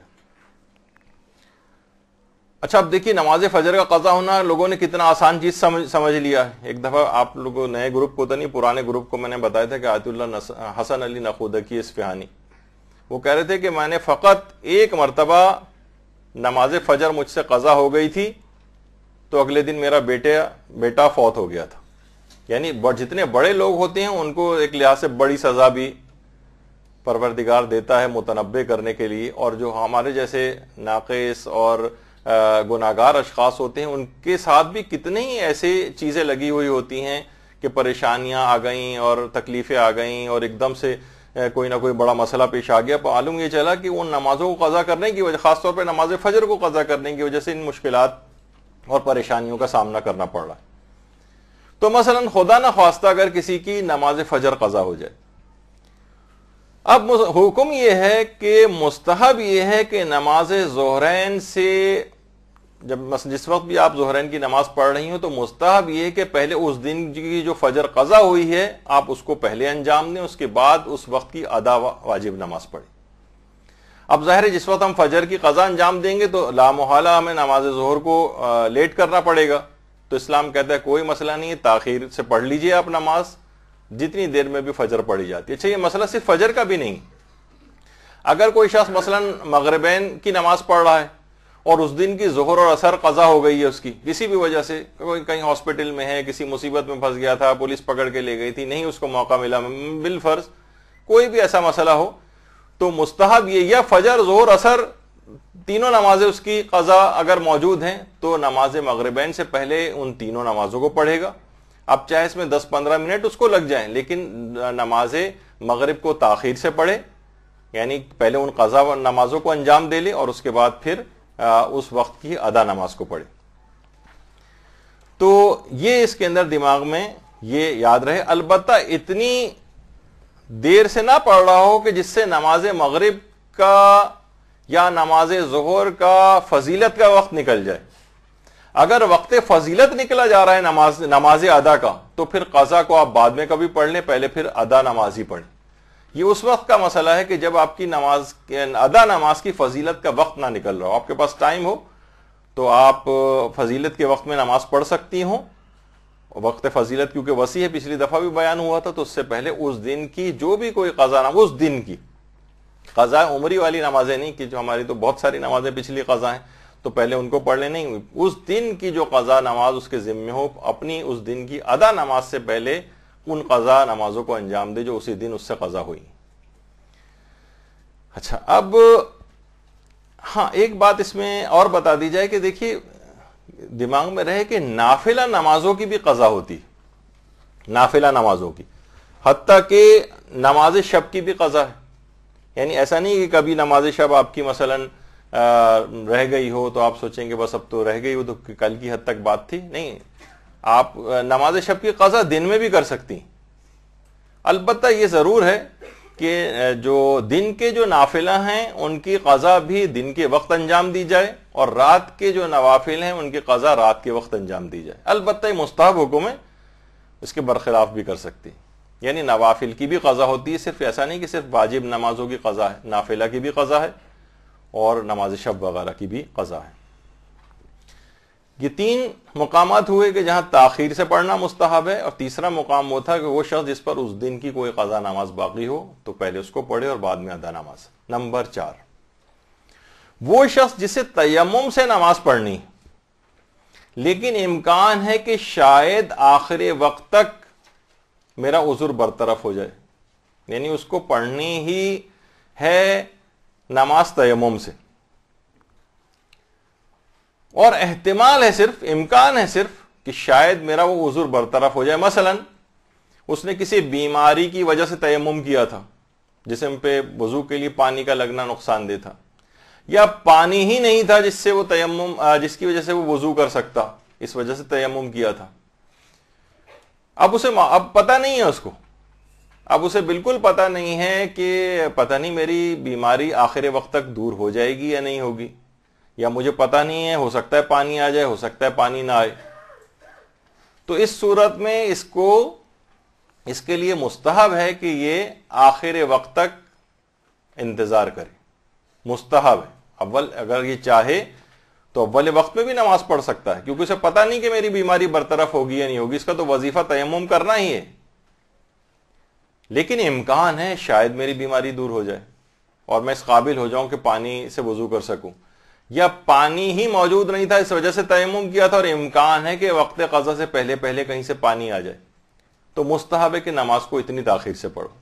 अच्छा अब देखिए नमाज फजर का कज़ा होना लोगों ने कितना आसान चीज़ समझ समझ लिया है एक दफ़ा आप लोगों नए ग्रुप को तो नहीं पुराने ग्रुप को मैंने बताया था कि आयतुल्ला हसन अली की इस्फहानी वो कह रहे थे कि मैंने फ़कत एक मरतबा नमाज फजर मुझसे कज़ा हो गई थी तो अगले दिन मेरा बेटे बेटा फौत हो गया था यानी जितने बड़े लोग होते हैं उनको एक लिहाज से बड़ी सजा भी परवरदिगार देता है मुतनबे करने के लिए और जो हमारे जैसे नाक़स और गुनागार अशखास होते हैं उनके साथ भी कितने ही ऐसे चीज़ें लगी हुई होती हैं कि परेशानियां आ गईं और तकलीफ़ें आ गईं और एकदम से कोई ना कोई बड़ा मसला पेश आ गया तो आलूम यह चला कि उन नमाज़ों को कज़ा करने की वजह ख़ासतौर पर नमाज फजर को कज़ा करने की वजह से इन मुश्किल और परेशानियों का सामना करना पड़ रहा है तो मसलन खुदा ना खास्ता अगर किसी की नमाज फजर कजा हो जाए अब हुक्म यह है कि मुस्तहब यह है कि नमाज जहरैन से जब जिस वक्त भी आप जहरैन की नमाज पढ़ रही हो तो मुस्तहब यह है कि पहले उस दिन की जो फजर कजा हुई है आप उसको पहले अंजाम दें उसके बाद उस वक्त की अदा वाजिब नमाज पढ़ें अब जाहिर है जिस वक्त हम फजर की कजा अंजाम देंगे तो लामोहला हमें नमाज जहर को लेट करना पड़ेगा तो इस्लाम कहता है कोई मसला नहीं है ताखिर से पढ़ लीजिए आप नमाज जितनी देर में भी फजर पढ़ी जाती है अच्छा ये मसला सिर्फ फजर का भी नहीं अगर कोई शख्स मसलन मगरबैन की नमाज पढ़ रहा है और उस दिन की जहर और असर कज़ा हो गई है उसकी किसी भी वजह से कोई कहीं हॉस्पिटल में है किसी मुसीबत में फंस गया था पुलिस पकड़ के ले गई थी नहीं उसको मौका मिला बिलफर्ज कोई भी ऐसा मसला हो तो मुस्तहब ये या फजर जोहर असर तीनों नमाजें उसकी कज़ा अगर मौजूद हैं तो नमाज मगरबैन से पहले उन तीनों नमाजों को पढ़ेगा अब चाहे इसमें 10-15 मिनट उसको लग जाएं लेकिन नमाज मगरब को ताखिर से पढ़े यानी पहले उन कज़ा नमाजों को अंजाम दे ले और उसके बाद फिर आ, उस वक्त की अदा नमाज को पढ़े तो ये इसके अंदर दिमाग में ये याद रहे अलबत् इतनी देर से ना पढ़ रहा हो कि जिससे नमाज मगरब का या नमाज जहर का फजीलत का वक्त निकल जाए अगर वक्त फजीलत निकला जा रहा है नमाज नमाज अदा का तो फिर कज़ा को आप बाद में कभी पढ़ लें पहले फिर अदा नमाज ही पढ़ें ये उस वक्त का मसला है कि जब आपकी नमाज अदा नमाज की फजीलत का वक्त ना निकल रहा हो आपके पास टाइम हो तो आप फजीलत के वक्त में नमाज पढ़ सकती हो वक्त फजीलत क्योंकि वसी है पिछली दफ़ा भी बयान हुआ था तो उससे पहले उस दिन की जो भी कोई कज़ा ना उस दिन की कज़ा उमरी वाली नमाजें नहीं कि जो हमारी तो बहुत सारी नमाजें पिछली कज़ा हैं तो पहले उनको पढ़ नहीं उस दिन की जो कज़ा नमाज उसके ज़िम्मे हो अपनी उस दिन की अदा नमाज से पहले उन कज़ा नमाजों को अंजाम दे जो उसी दिन उससे कज़ा हुई अच्छा अब हाँ एक बात इसमें और बता दी जाए कि देखिए दिमाग में रहे कि नाफिला नमाजों की भी कज़ा होती नाफिला नमाजों की हती के नमाज शब की भी कज़ा है यानी ऐसा नहीं कि कभी नमाज शब आपकी मसलन रह गई हो तो आप सोचेंगे बस अब तो रह गई हो तो कल की हद तक बात थी नहीं आप नमाज शब की कज़ा दिन में भी कर सकती अलबत् ये ज़रूर है कि जो दिन के जो नाफिला हैं उनकी कज़ा भी दिन के वक्त अंजाम दी जाए और रात के जो नवाफिल हैं उनकी कज़ा रात के वक्त अंजाम दी जाए अलबत् मुस्ताब हुकुम है इसके बरखिलाफ भी कर सकती यानी नवाफिल की भी कज़ा होती है सिर्फ ऐसा नहीं कि सिर्फ वाजिब नमाजों की कज़ा है नाफिला की भी कज़ा है और नमाज शब वगैरह की भी कज़ा है ये तीन मकाम हुए कि जहां ताखिर से पढ़ना मुस्तहब है और तीसरा मुकाम वो था कि वो शख्स जिस पर उस दिन की कोई कज़ा नमाज बाकी हो तो पहले उसको पढ़े और बाद में अदा नमाज नंबर चार वो शख्स जिसे तयम से नमाज पढ़नी लेकिन इम्कान है कि शायद आखिर वक्त तक मेरा उजुर बरतरफ हो जाए यानी उसको पढ़नी ही है नमाज तयम से और एहतमाल है सिर्फ इम्कान है सिर्फ कि शायद मेरा वो उजुर बरतरफ हो जाए मसलन उसने किसी बीमारी की वजह से तयम किया था जिसम पे वजू के लिए पानी का लगना नुकसान दे था या पानी ही नहीं था जिससे वो तयम जिसकी वजह से वो वजू कर सकता इस वजह से तयम किया था अब उसे अब पता नहीं है उसको अब उसे बिल्कुल पता नहीं है कि पता नहीं मेरी बीमारी आखिर वक्त तक दूर हो जाएगी या नहीं होगी या मुझे पता नहीं है हो सकता है पानी आ जाए हो सकता है पानी ना आए तो इस सूरत में इसको इसके लिए मुस्तहब है कि ये आखिर वक्त तक इंतजार करे मुस्तहब है अव्वल अगर ये चाहे तो अव्वल वक्त में भी नमाज पढ़ सकता है क्योंकि उसे पता नहीं कि मेरी बीमारी बरतरफ होगी या नहीं होगी इसका तो वजीफा तयम करना ही है लेकिन इम्कान है शायद मेरी बीमारी दूर हो जाए और मैं इस काबिल हो जाऊं कि पानी से वजू कर सकूं या पानी ही मौजूद नहीं था इस वजह से तयम किया था और इम्कान है कि वक्त कज़ा से पहले पहले कहीं से पानी आ जाए तो मुस्तहब है कि नमाज को इतनी ताखिर से पढ़ो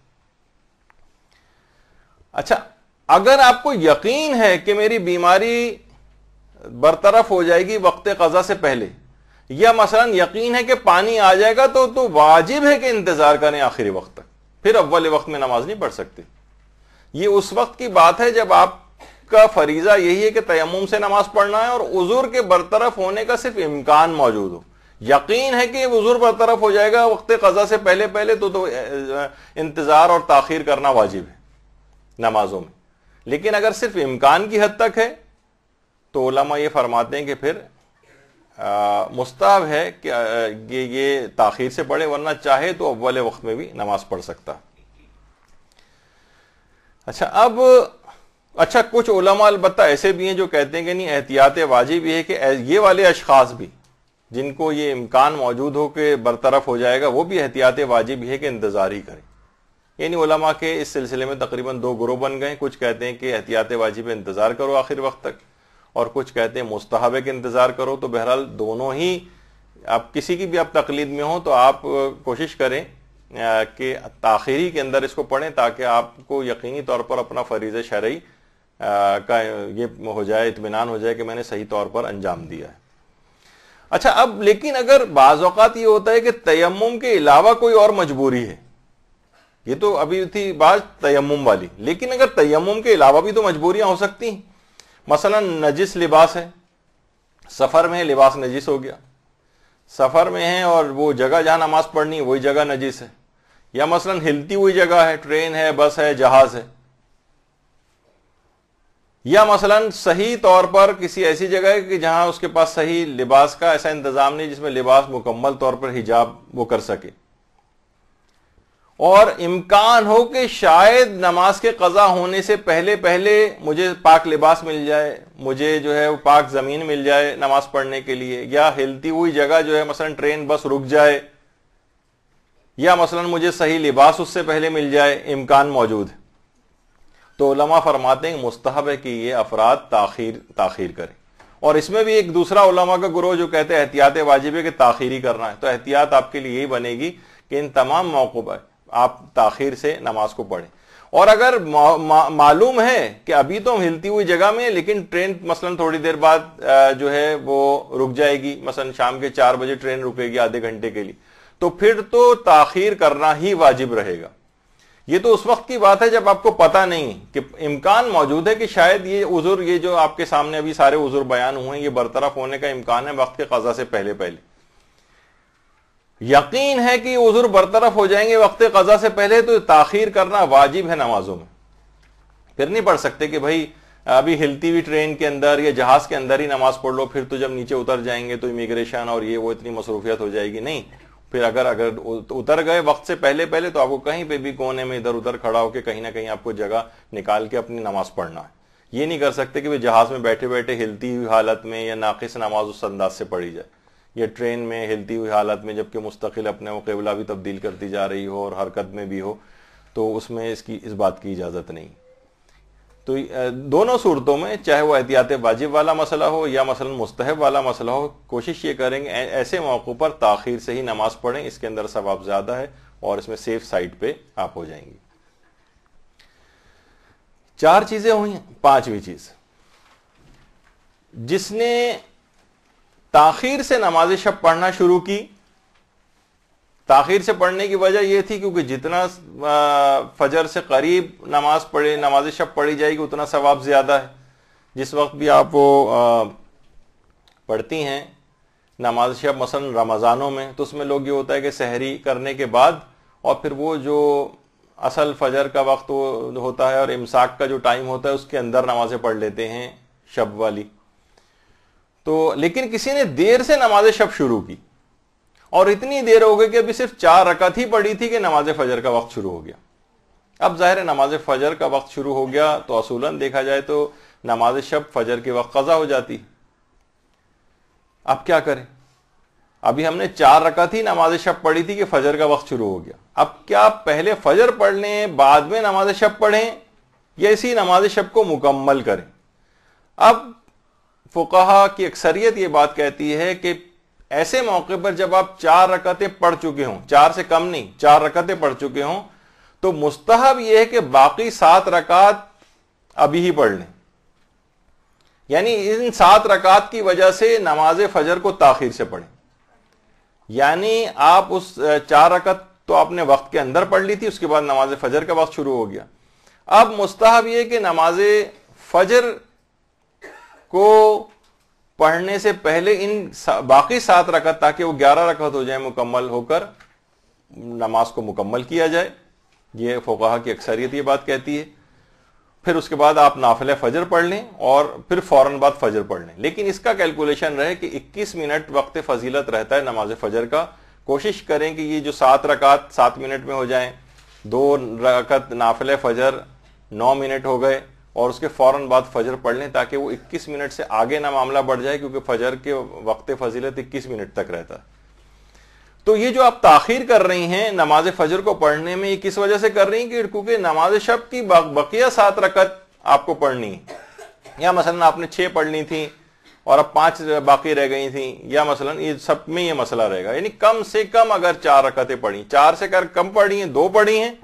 अच्छा अगर आपको यकीन है कि मेरी बीमारी बरतरफ हो जाएगी वक्त कज़ा से पहले या मसलन यकीन है कि पानी आ जाएगा तो तो वाजिब है कि इंतज़ार करें आखिरी वक्त तक फिर अव्वल वक्त में नमाज नहीं पढ़ सकते ये उस वक्त की बात है जब आपका फरीज़ा यही है कि तयमुम से नमाज पढ़ना है और उजूर के बरतरफ होने का सिर्फ इम्कान मौजूद हो यकीन है कि उजूर बरतरफ हो जाएगा वक्त कज़ा से पहले पहले तो, तो इंतज़ार और ताखिर करना वाजिब है नमाजों में लेकिन अगर सिर्फ इम्कान की हद तक है तो ओलमा ये फरमाते हैं कि फिर मुस्ताब है कि आ, ये ये ताखिर से पढ़े वरना चाहे तो अव्वल वक्त में भी नमाज पढ़ सकता अच्छा अब अच्छा कुछ ओलामा अलबत् ऐसे भी हैं जो कहते हैं कि नहीं एहतियात वाजिब भी है कि ये वाले अशखास भी जिनको ये इम्कान मौजूद हो के बरतरफ हो जाएगा वो भी एहतियात वाजिब है कि इंतजार ही करें यानी ओलामा के इस सिलसिले में तकरीबन दो ग्रोह बन गए कुछ कहते हैं कि एहतियात वाजिब इंतजार करो आखिर वक्त तक और कुछ कहते हैं मुस्तहबे के इंतज़ार करो तो बहरहाल दोनों ही आप किसी की भी आप तकलीद में हो तो आप कोशिश करें कि ताखिरी के अंदर इसको पढ़ें ताकि आपको यकीनी तौर पर अपना फरीज शरई का ये हो जाए इतमान हो जाए कि मैंने सही तौर पर अंजाम दिया है अच्छा अब लेकिन अगर बाज़ात ये होता है कि तयम के अलावा कोई और मजबूरी है ये तो अभी थी बात तयम वाली लेकिन अगर तयम के अलावा भी तो मजबूरियां हो सकती हैं मसलन नजिस लिबास है सफ़र में लिबास नजिस हो गया सफ़र में है और वो जगह जहां नमाज पढ़नी वही जगह नजिस है या मसलन हिलती हुई जगह है ट्रेन है बस है जहाज है या मसलन सही तौर पर किसी ऐसी जगह है कि जहां उसके पास सही लिबास का ऐसा इंतजाम नहीं जिसमें लिबास मुकम्मल तौर पर हिजाब वो कर सके और इम्कान हो कि शायद नमाज के कज़ा होने से पहले पहले मुझे पाक लिबास मिल जाए मुझे जो है वो पाक ज़मीन मिल जाए नमाज पढ़ने के लिए या हिलती हुई जगह जो है मसलन ट्रेन बस रुक जाए या मसलन मुझे सही लिबास उससे पहले मिल जाए इम्कान मौजूद तो उलमा फरमाते हैं मुस्तहब है कि ये अफराद ताखिर ताखिर करें और इसमें भी एक दूसरा उलमा का ग्रोह जो कहते हैं एहतियात वाजिब है कि ही करना है तो एहतियात आपके लिए यही बनेगी कि इन तमाम मौकों पर आप ताखिर से नमाज को पढ़ें और अगर मा, मा, मालूम है कि अभी तो हम हिलती हुई जगह में लेकिन ट्रेन मसलन थोड़ी देर बाद जो है वो रुक जाएगी मसलन शाम के चार बजे ट्रेन रुकेगी आधे घंटे के लिए तो फिर तो ताखिर करना ही वाजिब रहेगा ये तो उस वक्त की बात है जब आपको पता नहीं कि इम्कान मौजूद है कि शायद ये उजुर ये जो आपके सामने अभी सारे उजुर बयान हुए हैं ये बरतरफ होने का इम्कान है वक्त के कजा से पहले पहले यकीन है कि उजुर बरतरफ हो जाएंगे वक्त कज़ा से पहले तो ताखिर करना वाजिब है नमाजों में फिर नहीं पढ़ सकते कि भाई अभी हिलती हुई ट्रेन के अंदर या जहाज के अंदर ही नमाज पढ़ लो फिर तो जब नीचे उतर जाएंगे तो इमिग्रेशन और ये वो इतनी मसरूफियत हो जाएगी नहीं फिर अगर अगर तो उतर गए वक्त से पहले पहले तो आपको कहीं पे भी कोने में इधर उधर खड़ा होकर कहीं ना कहीं आपको जगह निकाल के अपनी नमाज पढ़ना है ये नहीं कर सकते कि भाई जहाज में बैठे बैठे हिलती हुई हालत में या नाकिस नमाज उस अंदाज से पढ़ी जाए या ट्रेन में हिलती हुई हालत में जबकि मुस्तकिल अपने वो केबला भी तब्दील करती जा रही हो और हरकत में भी हो तो उसमें इसकी इस बात की इजाज़त नहीं तो दोनों सूरतों में चाहे वो एहतियात वाजिब वाला मसला हो या मसला मुस्तहब वाला मसला हो कोशिश ये करेंगे ऐसे मौक़ों पर ताखिर से ही नमाज पढ़ें इसके अंदर सवाब ज़्यादा है और इसमें सेफ साइड पे आप हो जाएंगे चार चीज़ें हुई पांचवी चीज़ जिसने ताखिर से नमाज शब पढ़ना शुरू की ताखिर से पढ़ने की वजह यह थी क्योंकि जितना फजर से करीब नमाज पढ़े नमाज शब पढ़ी जाएगी उतना सवाब ज़्यादा है जिस वक्त भी आप वो पढ़ती हैं नमाज शब मसल रमज़ानों में तो उसमें लोग ये होता है कि सहरी करने के बाद और फिर वो जो असल फजर का वक्त होता है और इमसाक का जो टाइम होता है उसके अंदर नमाज़ें पढ़ लेते हैं शब वाली तो लेकिन किसी ने देर से नमाज शब शुरू की और इतनी देर हो गई कि अभी सिर्फ चार रकत ही पड़ी थी कि नमाज फजर का वक्त शुरू हो गया अब जाहिर है नमाज फजर का वक्त शुरू हो गया तो असूलन देखा जाए तो नमाज शब फजर के वक्त कजा हो जाती अब क्या करें अभी हमने चार रकत ही नमाज शब पढ़ी थी कि फजर का वक्त शुरू हो गया अब क्या पहले फजर पढ़ लें बाद में नमाज शब पढ़ें या इसी नमाज शब को मुकम्मल करें अब फुकाहा की अक्सरियत ये बात कहती है कि ऐसे मौके पर जब आप चार रकतें पढ़ चुके हों चार से कम नहीं चार रकतें पढ़ चुके हों तो मुस्तहब यह है कि बाकी सात रकात अभी ही पढ़ लें यानी इन सात रकात की वजह से नमाज फजर को ताखिर से पढ़ें यानी आप उस चार रकत तो आपने वक्त के अंदर पढ़ ली थी उसके बाद नमाज फजर का वक्त शुरू हो गया अब मुस्तहब यह कि नमाज फजर को पढ़ने से पहले इन सा, बाकी सात रकत ताकि वो ग्यारह रकत हो जाए मुकम्मल होकर नमाज को मुकम्मल किया जाए ये फोकहा की अक्सरियत ये बात कहती है फिर उसके बाद आप नाफिल फजर पढ़ लें और फिर फौरन बाद फजर पढ़ लें लेकिन इसका कैलकुलेशन रहे कि 21 मिनट वक्त फजीलत रहता है नमाज फजर का कोशिश करें कि ये जो सात रकात सात मिनट में हो जाएं दो रकत नाफिल फजर नौ मिनट हो गए और उसके फौरन बाद फजर पढ़ लें ताकि वो 21 मिनट से आगे ना मामला बढ़ जाए क्योंकि फजर के वक्त फजीलत 21 मिनट तक रहता है तो ये जो आप ताखिर कर रही हैं नमाज फजर को पढ़ने में ये किस वजह से कर रही हैं कि क्योंकि नमाज शब की बकिया सात रकत आपको पढ़नी है या मसलन आपने छह पढ़ ली थी और अब पांच बाकी रह गई थी या मसलन ये सब में ये मसला रहेगा यानी कम से कम अगर चार रकतें पढ़ी चार से कर कम पढ़ी हैं दो पढ़ी हैं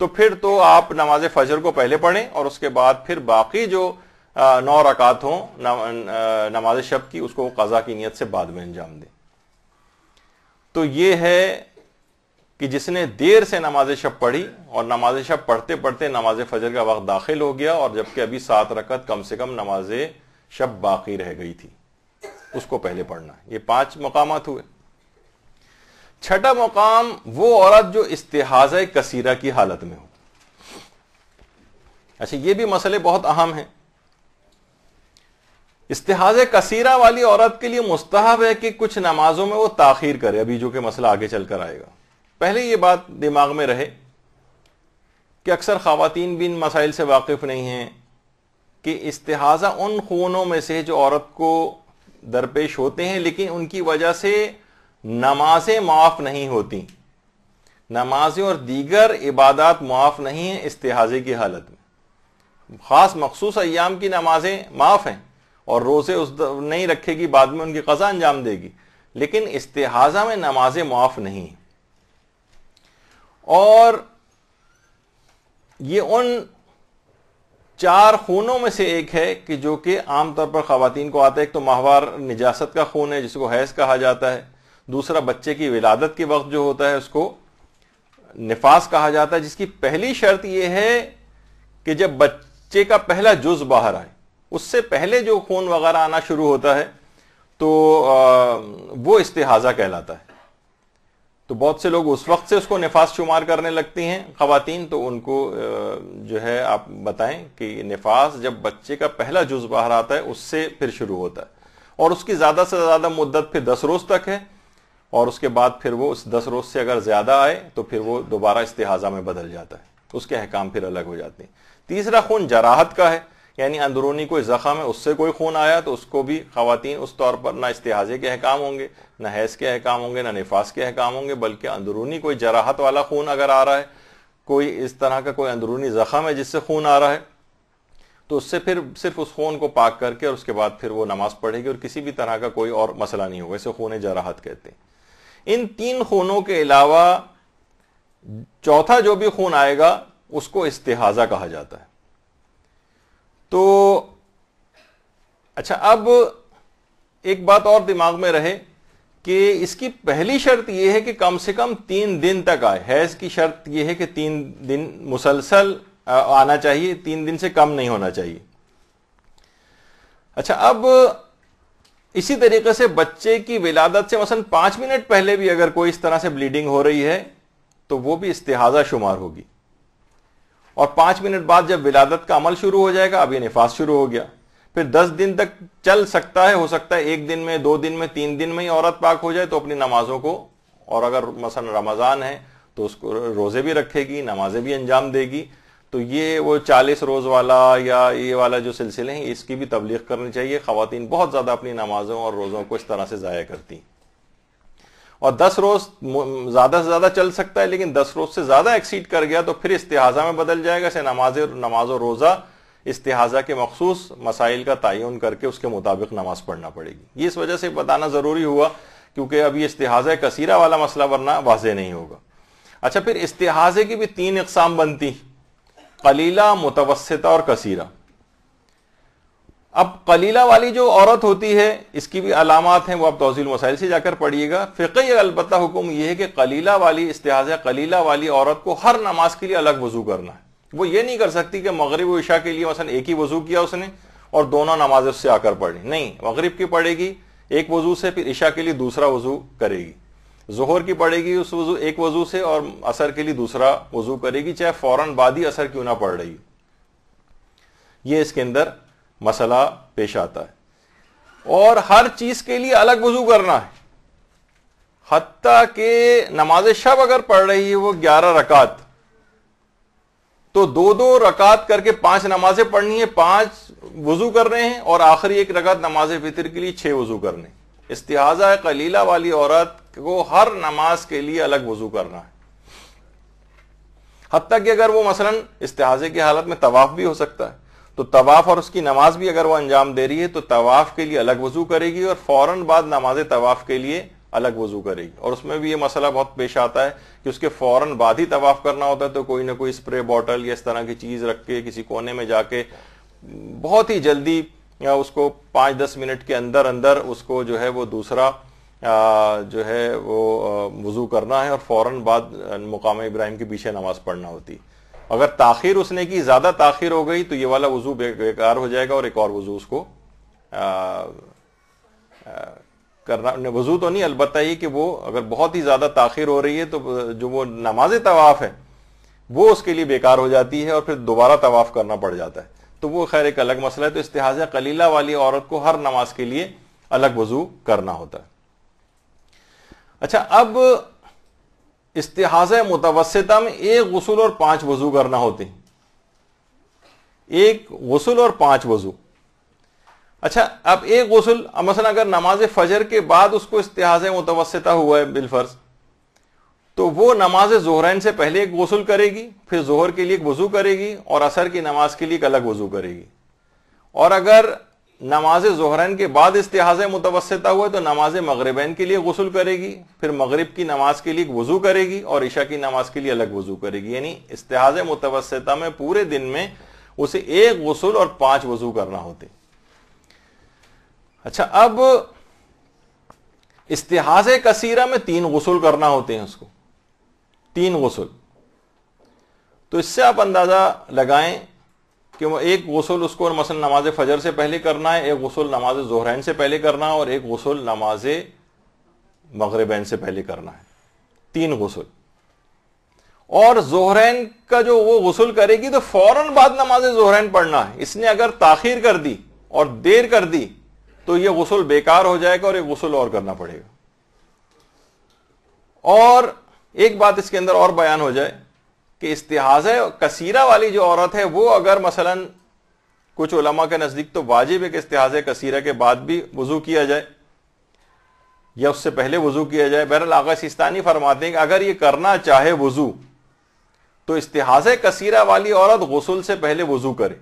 तो फिर तो आप नमाज फजर को पहले पढ़ें और उसके बाद फिर बाकी जो नौ रकात हों नमाज शब की उसको कज़ा की नीयत से बाद में अंजाम दें तो ये है कि जिसने देर से नमाज शब पढ़ी और नमाज शब पढ़ते पढ़ते नमाज फजर का वक्त दाखिल हो गया और जबकि अभी सात रकत कम से कम नमाज शब बाकी रह गई थी उसको पहले पढ़ना ये पांच मकामात हुए छठा मुकाम वो औरत जो इस्तेहाज कसीरा की हालत में हो अच्छा ये भी मसले बहुत अहम हैं इस्तेहाज कसीरा वाली औरत के लिए मुस्तहब है कि कुछ नमाजों में वो ताखिर करे अभी जो कि मसला आगे चलकर आएगा पहले ये बात दिमाग में रहे कि अक्सर खातन भी इन मसाइल से वाकिफ नहीं हैं कि इस्तेहाजा उन खूनों में से जो औरत को दरपेश होते हैं लेकिन उनकी वजह से नमाजें माफ नहीं होती नमाजें और दीगर इबादत माफ नहीं है इस्तेहाजे की हालत में खास मखसूस अयाम की नमाजें माफ हैं और रोजे उस नहीं रखेगी बाद में उनकी कजा अंजाम देगी लेकिन इस्तेहाजा में नमाजें माफ नहीं और ये उन चार खूनों में से एक है कि जो कि आमतौर पर खातन को आता है एक तो माहवार निजासत का खून है जिसको हैज कहा जाता है दूसरा बच्चे की विलादत के वक्त जो होता है उसको निफास कहा जाता है जिसकी पहली शर्त यह है कि जब बच्चे का पहला जुज बाहर आए उससे पहले जो खून वगैरह आना शुरू होता है तो वो इस्तेहाजा कहलाता है तो बहुत से लोग उस वक्त से उसको निफास शुमार करने लगती हैं खातन तो उनको जो है आप बताएं कि निफास जब बच्चे का पहला जुज बाहर आता है उससे फिर शुरू होता है और उसकी ज़्यादा से ज़्यादा मुद्दत फिर दस रोज तक है और उसके बाद फिर वो उस दस रोज से अगर ज्यादा आए तो फिर वो दोबारा इस्तेहाजा में बदल जाता है उसके अहकाम फिर अलग हो जाते हैं तीसरा खून जराहत का है यानी अंदरूनी कोई जख्म है उससे कोई खून आया तो उसको भी खातन उस तौर पर ना इस्तेहाजे के अहकाम होंगे ना हैज के अहकाम होंगे ना निफास के अहकाम होंगे बल्कि अंदरूनी कोई जराहत वाला खून अगर आ रहा है कोई इस तरह का कोई अंदरूनी जख्म है जिससे खून आ रहा है तो उससे फिर सिर्फ उस खून को पाक करके और उसके बाद फिर वो नमाज पढ़ेगी और किसी भी तरह का कोई और मसला नहीं होगा इसे खून जराहत कहते हैं इन तीन खूनों के अलावा चौथा जो भी खून आएगा उसको इस्तेहाजा कहा जाता है तो अच्छा अब एक बात और दिमाग में रहे कि इसकी पहली शर्त यह है कि कम से कम तीन दिन तक आए हैज की शर्त यह है कि तीन दिन मुसलसल आना चाहिए तीन दिन से कम नहीं होना चाहिए अच्छा अब इसी तरीके से बच्चे की विलादत से मसलन पांच मिनट पहले भी अगर कोई इस तरह से ब्लीडिंग हो रही है तो वो भी इस्तेहाजा शुमार होगी और पांच मिनट बाद जब विलादत का अमल शुरू हो जाएगा अभी निफास शुरू हो गया फिर दस दिन तक चल सकता है हो सकता है एक दिन में दो दिन में तीन दिन में ही औरत पाक हो जाए तो अपनी नमाजों को और अगर मसलन रमज़ान है तो उसको रोज़े भी रखेगी नमाजें भी अंजाम देगी तो ये वो चालीस रोज वाला या ये वाला जो सिलसिले हैं इसकी भी तबलीग करनी चाहिए खातन बहुत ज्यादा अपनी नमाजों और रोजों को इस तरह से जाया करती और दस रोज ज्यादा से ज्यादा चल सकता है लेकिन दस रोज से ज्यादा एक्सीड कर गया तो फिर इस्तेहाजा में बदल जाएगा इसे नमाज नमाज और रोजा इस्तेहाजा के मखसूस मसाइल का तयन करके उसके मुताबिक नमाज पढ़ना पड़ेगी ये इस वजह से बताना जरूरी हुआ क्योंकि अभी ये इस्तेहाजा कसीरा वाला मसला वरना वाजे नहीं होगा अच्छा फिर इस्तेहाजे की भी तीन इकसाम बनती कलीला मुतवस्ता और कसीरा अब कलीला वाली जो औरत होती है इसकी भी अलामत हैं वो आप तोजील मसाइल से जाकर पढ़िएगा फ़िकी अलबत् हुक्म यह है कि कलीला वाली इस्तेहाज कलीला वाली औरत को हर नमाज के लिए अलग वजू करना है वो ये नहीं कर सकती कि मगरब इशा के लिए मसलन एक ही वजू किया उसने और दोनों नमाज उससे आकर पढ़ी नहीं मगरब की पढ़ेगी एक वजू से फिर इशा के लिए दूसरा वजू करेगी जोहर की पड़ेगी उस वजू एक वजू से और असर के लिए दूसरा वजू करेगी चाहे फौरन बाद ही असर क्यों ना पड़ रही ये इसके अंदर मसला पेश आता है और हर चीज के लिए अलग वजू करना है हती के नमाज शब अगर पढ़ रही है वो ग्यारह रकात तो दो दो रकात करके पांच नमाजें पढ़नी है पांच वजू कर रहे हैं और आखिरी एक रकात नमाज फितर के लिए छह वजू करने हैं इस्तेजा कलीला वाली औरत को हर नमाज के लिए अलग वजू करना है हती कि अगर वो मसलन इस्तेजे की हालत में तवाफ भी हो सकता है तो तवाफ और उसकी नमाज भी अगर वो अंजाम दे रही है तो तवाफ के लिए अलग वजू करेगी और फौरन बाद नमाज तवाफ के लिए अलग वजू करेगी और उसमें भी ये मसला बहुत पेश आता है कि उसके फौरन बाद ही तवाफ करना होता है तो कोई ना कोई स्प्रे बॉटल या इस तरह की चीज रख के किसी कोने में जाके बहुत ही जल्दी या उसको पाँच दस मिनट के अंदर अंदर उसको जो है वो दूसरा जो है वो वजू करना है और फ़ौर बाद मुकाम इब्राहिम के पीछे नमाज पढ़ना होती अगर ताखिर उसने की ज़्यादा ताखिर हो गई तो ये वाला वजू बेकार हो जाएगा और एक और वजू उसको आ, आ, करना वजू तो नहीं अलबत्त ये कि वो अगर बहुत ही ज़्यादा ताखिर हो रही है तो जो वो नमाज तवाफ़ है वो उसके लिए बेकार हो जाती है और फिर दोबारा तवाफ़ करना पड़ जाता है तो वो खैर एक अलग मसला है तो इस्तेहाज कलीला वाली औरत को हर नमाज के लिए अलग वजू करना होता है अच्छा अब इस्तेहाज मुतवसता में एक गसूल और पांच वजू करना होती एक गसल और पांच वजू अच्छा अब एक गसल मसला अगर नमाज फजर के बाद उसको इस्तेहाज मुतवसता हुआ है बिलफर्ज तो वो नमाज जोहरन से पहले एक गसल करेगी फिर जोहर के लिए एक वजू करेगी और असर की नमाज के लिए एक अलग वजू करेगी और अगर नमाज जोहरन के बाद इस्तेहाज मुतवसता हुआ तो नमाज मगरबैन के लिए गसल करेगी फिर मगरब की नमाज के लिए एक वजू करेगी और ईशा की नमाज के लिए अलग वजू करेगी यानी इस्तेहाज मुतवसता में पूरे दिन में उसे एक गसल और पांच वजू करना होते अच्छा अब इस्तेहाज कसीरा में तीन गसल करना होते हैं उसको तीन गसल तो इससे आप अंदाज़ा लगाएं कि वो एक गसल उसको मसल नमाज फजर से पहले करना है एक गसल नमाज जहरैन से पहले करना है और एक गसल नमाज मगरबैन से पहले करना है तीन गसल और जोहरैन का जो वो गसल करेगी तो फौरन बाद नमाज जोहरैन पढ़ना है इसने अगर ताखिर कर दी और देर कर दी तो ये गसल बेकार हो जाएगा और एक गसल और करना पड़ेगा और एक बात इसके अंदर और बयान हो जाए कि इस्तेहाज कसीरा वाली जो औरत है वो अगर मसलन कुछ उलमा के नज़दीक तो वाजिब है कि इस्तेहाज कसीरा के बाद भी वजू किया जाए या उससे पहले वजू किया जाए बहरल आगा सिस्तानी फरमाते हैं कि अगर ये करना चाहे वजू तो इस्तेहाज कसीरा वाली औरत गसल से पहले वजू करे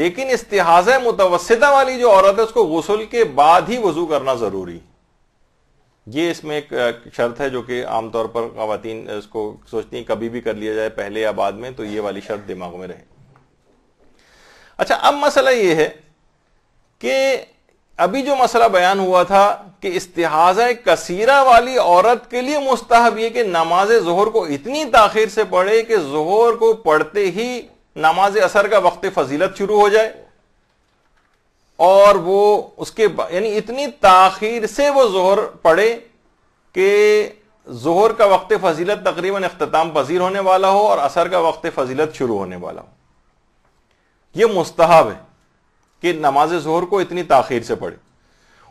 लेकिन इस्तेहाज मुतवसदा वाली जो औरत है उसको गसल के बाद ही वजू करना ज़रूरी है ये इसमें एक शर्त है जो कि आमतौर पर खातन इसको सोचती हैं कभी भी कर लिया जाए पहले या बाद में तो ये वाली शर्त दिमाग में रहे अच्छा अब मसला ये है कि अभी जो मसला बयान हुआ था कि इस्तेहाज कसीरा वाली औरत के लिए मुस्तहब यह कि नमाज जहर को इतनी ताखिर से पढ़े कि जहर को पढ़ते ही नमाज असर का वक्त फजीलत शुरू हो जाए और वो उसके यानी इतनी ताखिर से वो जोहर पढ़े कि जोहर का वक्त फजीलत तकरीबन अख्ताम पजीर होने वाला हो और असर का वक्त फजीलत शुरू होने वाला हो यह मुस्तहब है कि नमाज जोहर को इतनी ताखिर से पढ़े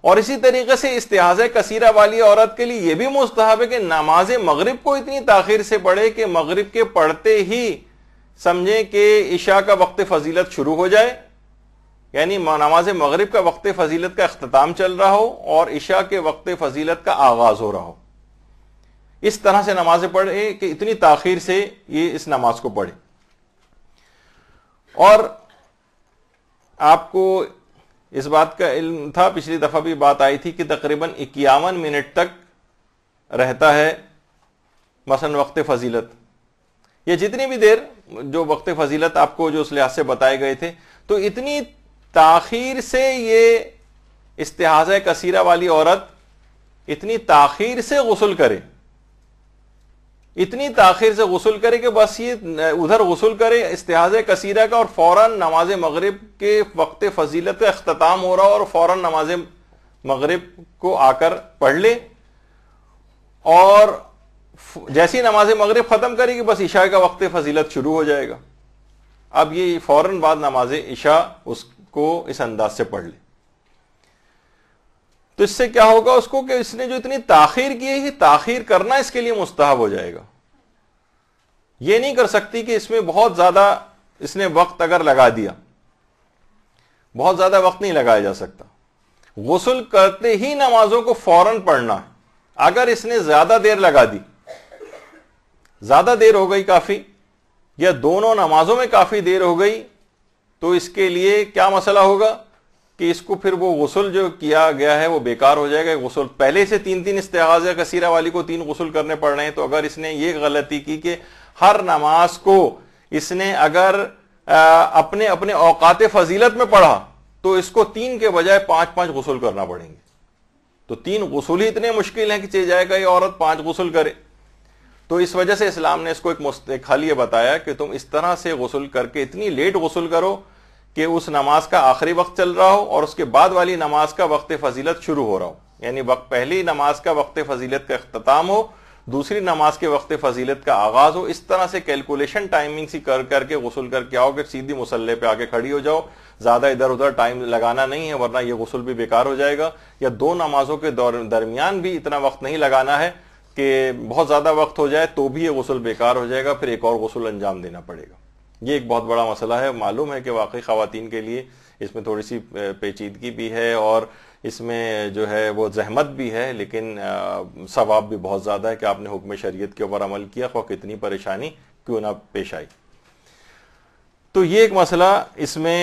और इसी तरीके से इस्तेहाज कसीरा वाली औरत के लिए यह भी मुस्तहब है कि नमाज मगरब को इतनी ताखिर से पढ़े कि मगरब के पढ़ते ही समझें कि ईशा का वक्त फजीलत शुरू हो जाए यानी नमाज मगरब का वक्त फजीलत का अख्ताम चल रहा हो और ईशा के वक्त फजीलत का आगाज हो रहा हो इस तरह से नमाज पढ़े कि इतनी ताखिर से ये इस नमाज को पढ़े और आपको इस बात का इल्म था पिछली दफा भी बात आई थी कि तकरीबन इक्यावन मिनट तक रहता है मसन वक्त फजीलत यह जितनी भी देर जो वक्त फजीलत आपको जो उस लिहाज से बताए गए थे तो इतनी ताखीर से ये इस्तेहाज कसीरा वाली औरत इतनी ताखीर से गसल करे इतनी ताखिर से गसल करे कि बस ये उधर गसल करे इस्तेहाज कसीरा का और फौरन नमाज मगरब के वक्त फजीलत का अख्ताम हो रहा और फौरन नमाज मगरब को आकर पढ़ ले और जैसी नमाज मगरब ख़त्म करेगी बस ईशा का वक्त फजीलत शुरू हो जाएगा अब ये फौरन बाद नमाज ईशा उस को इस अंदाज से पढ़ ले तो इससे क्या होगा उसको कि इसने जो इतनी ताखीर की है ताखीर करना इसके लिए मुस्तहब हो जाएगा यह नहीं कर सकती कि इसमें बहुत ज्यादा इसने वक्त अगर लगा दिया बहुत ज्यादा वक्त नहीं लगाया जा सकता गसल करते ही नमाजों को फौरन पढ़ना है अगर इसने ज्यादा देर लगा दी ज्यादा देर हो गई काफी या दोनों नमाजों में काफी देर हो गई तो इसके लिए क्या मसला होगा कि इसको फिर वो गसल जो किया गया है वो बेकार हो जाएगा गसल पहले से तीन तीन इस्तेज कसीरा वाली को तीन गसल करने पड़ रहे हैं तो अगर इसने ये गलती की कि हर नमाज को इसने अगर आ, अपने अपने औकात फजीलत में पढ़ा तो इसको तीन के बजाय पांच पांच गसल करना पड़ेंगे तो तीन गसूल ही इतने मुश्किल हैं कि चे जाएगा ये औरत पांच गसल करे तो इस वजह से इस्लाम ने इसको एक, एक हल बताया कि तुम इस तरह से गसल करके इतनी लेट गसल करो कि उस नमाज का आखिरी वक्त चल रहा हो और उसके बाद वाली नमाज का वक्त फजीलत शुरू हो रहा हो यानी वक्त पहली नमाज का वक्त फजीलत का अख्ताम हो दूसरी नमाज के वक्त फजीलत का आगाज हो इस तरह से कैलकुलेशन टाइमिंग सी कर करके गसल करके आओ कि सीधी मुसल्ले पे आके खड़ी हो जाओ ज्यादा इधर उधर टाइम लगाना नहीं है वरना यह गसल भी बेकार हो जाएगा या दो नमाजों के दरमियान भी इतना वक्त नहीं लगाना है कि बहुत ज्यादा वक्त हो जाए तो भी ये गसल बेकार हो जाएगा फिर एक और गसल अंजाम देना पड़ेगा ये एक बहुत बड़ा मसला है मालूम है कि वाकई खातन के लिए इसमें थोड़ी सी पेचीदगी भी है और इसमें जो है वो जहमत भी है लेकिन सवाब भी बहुत ज़्यादा है कि आपने हुक्म शरीयत के ऊपर अमल किया और कितनी परेशानी क्यों ना पेश आई तो ये एक मसला इसमें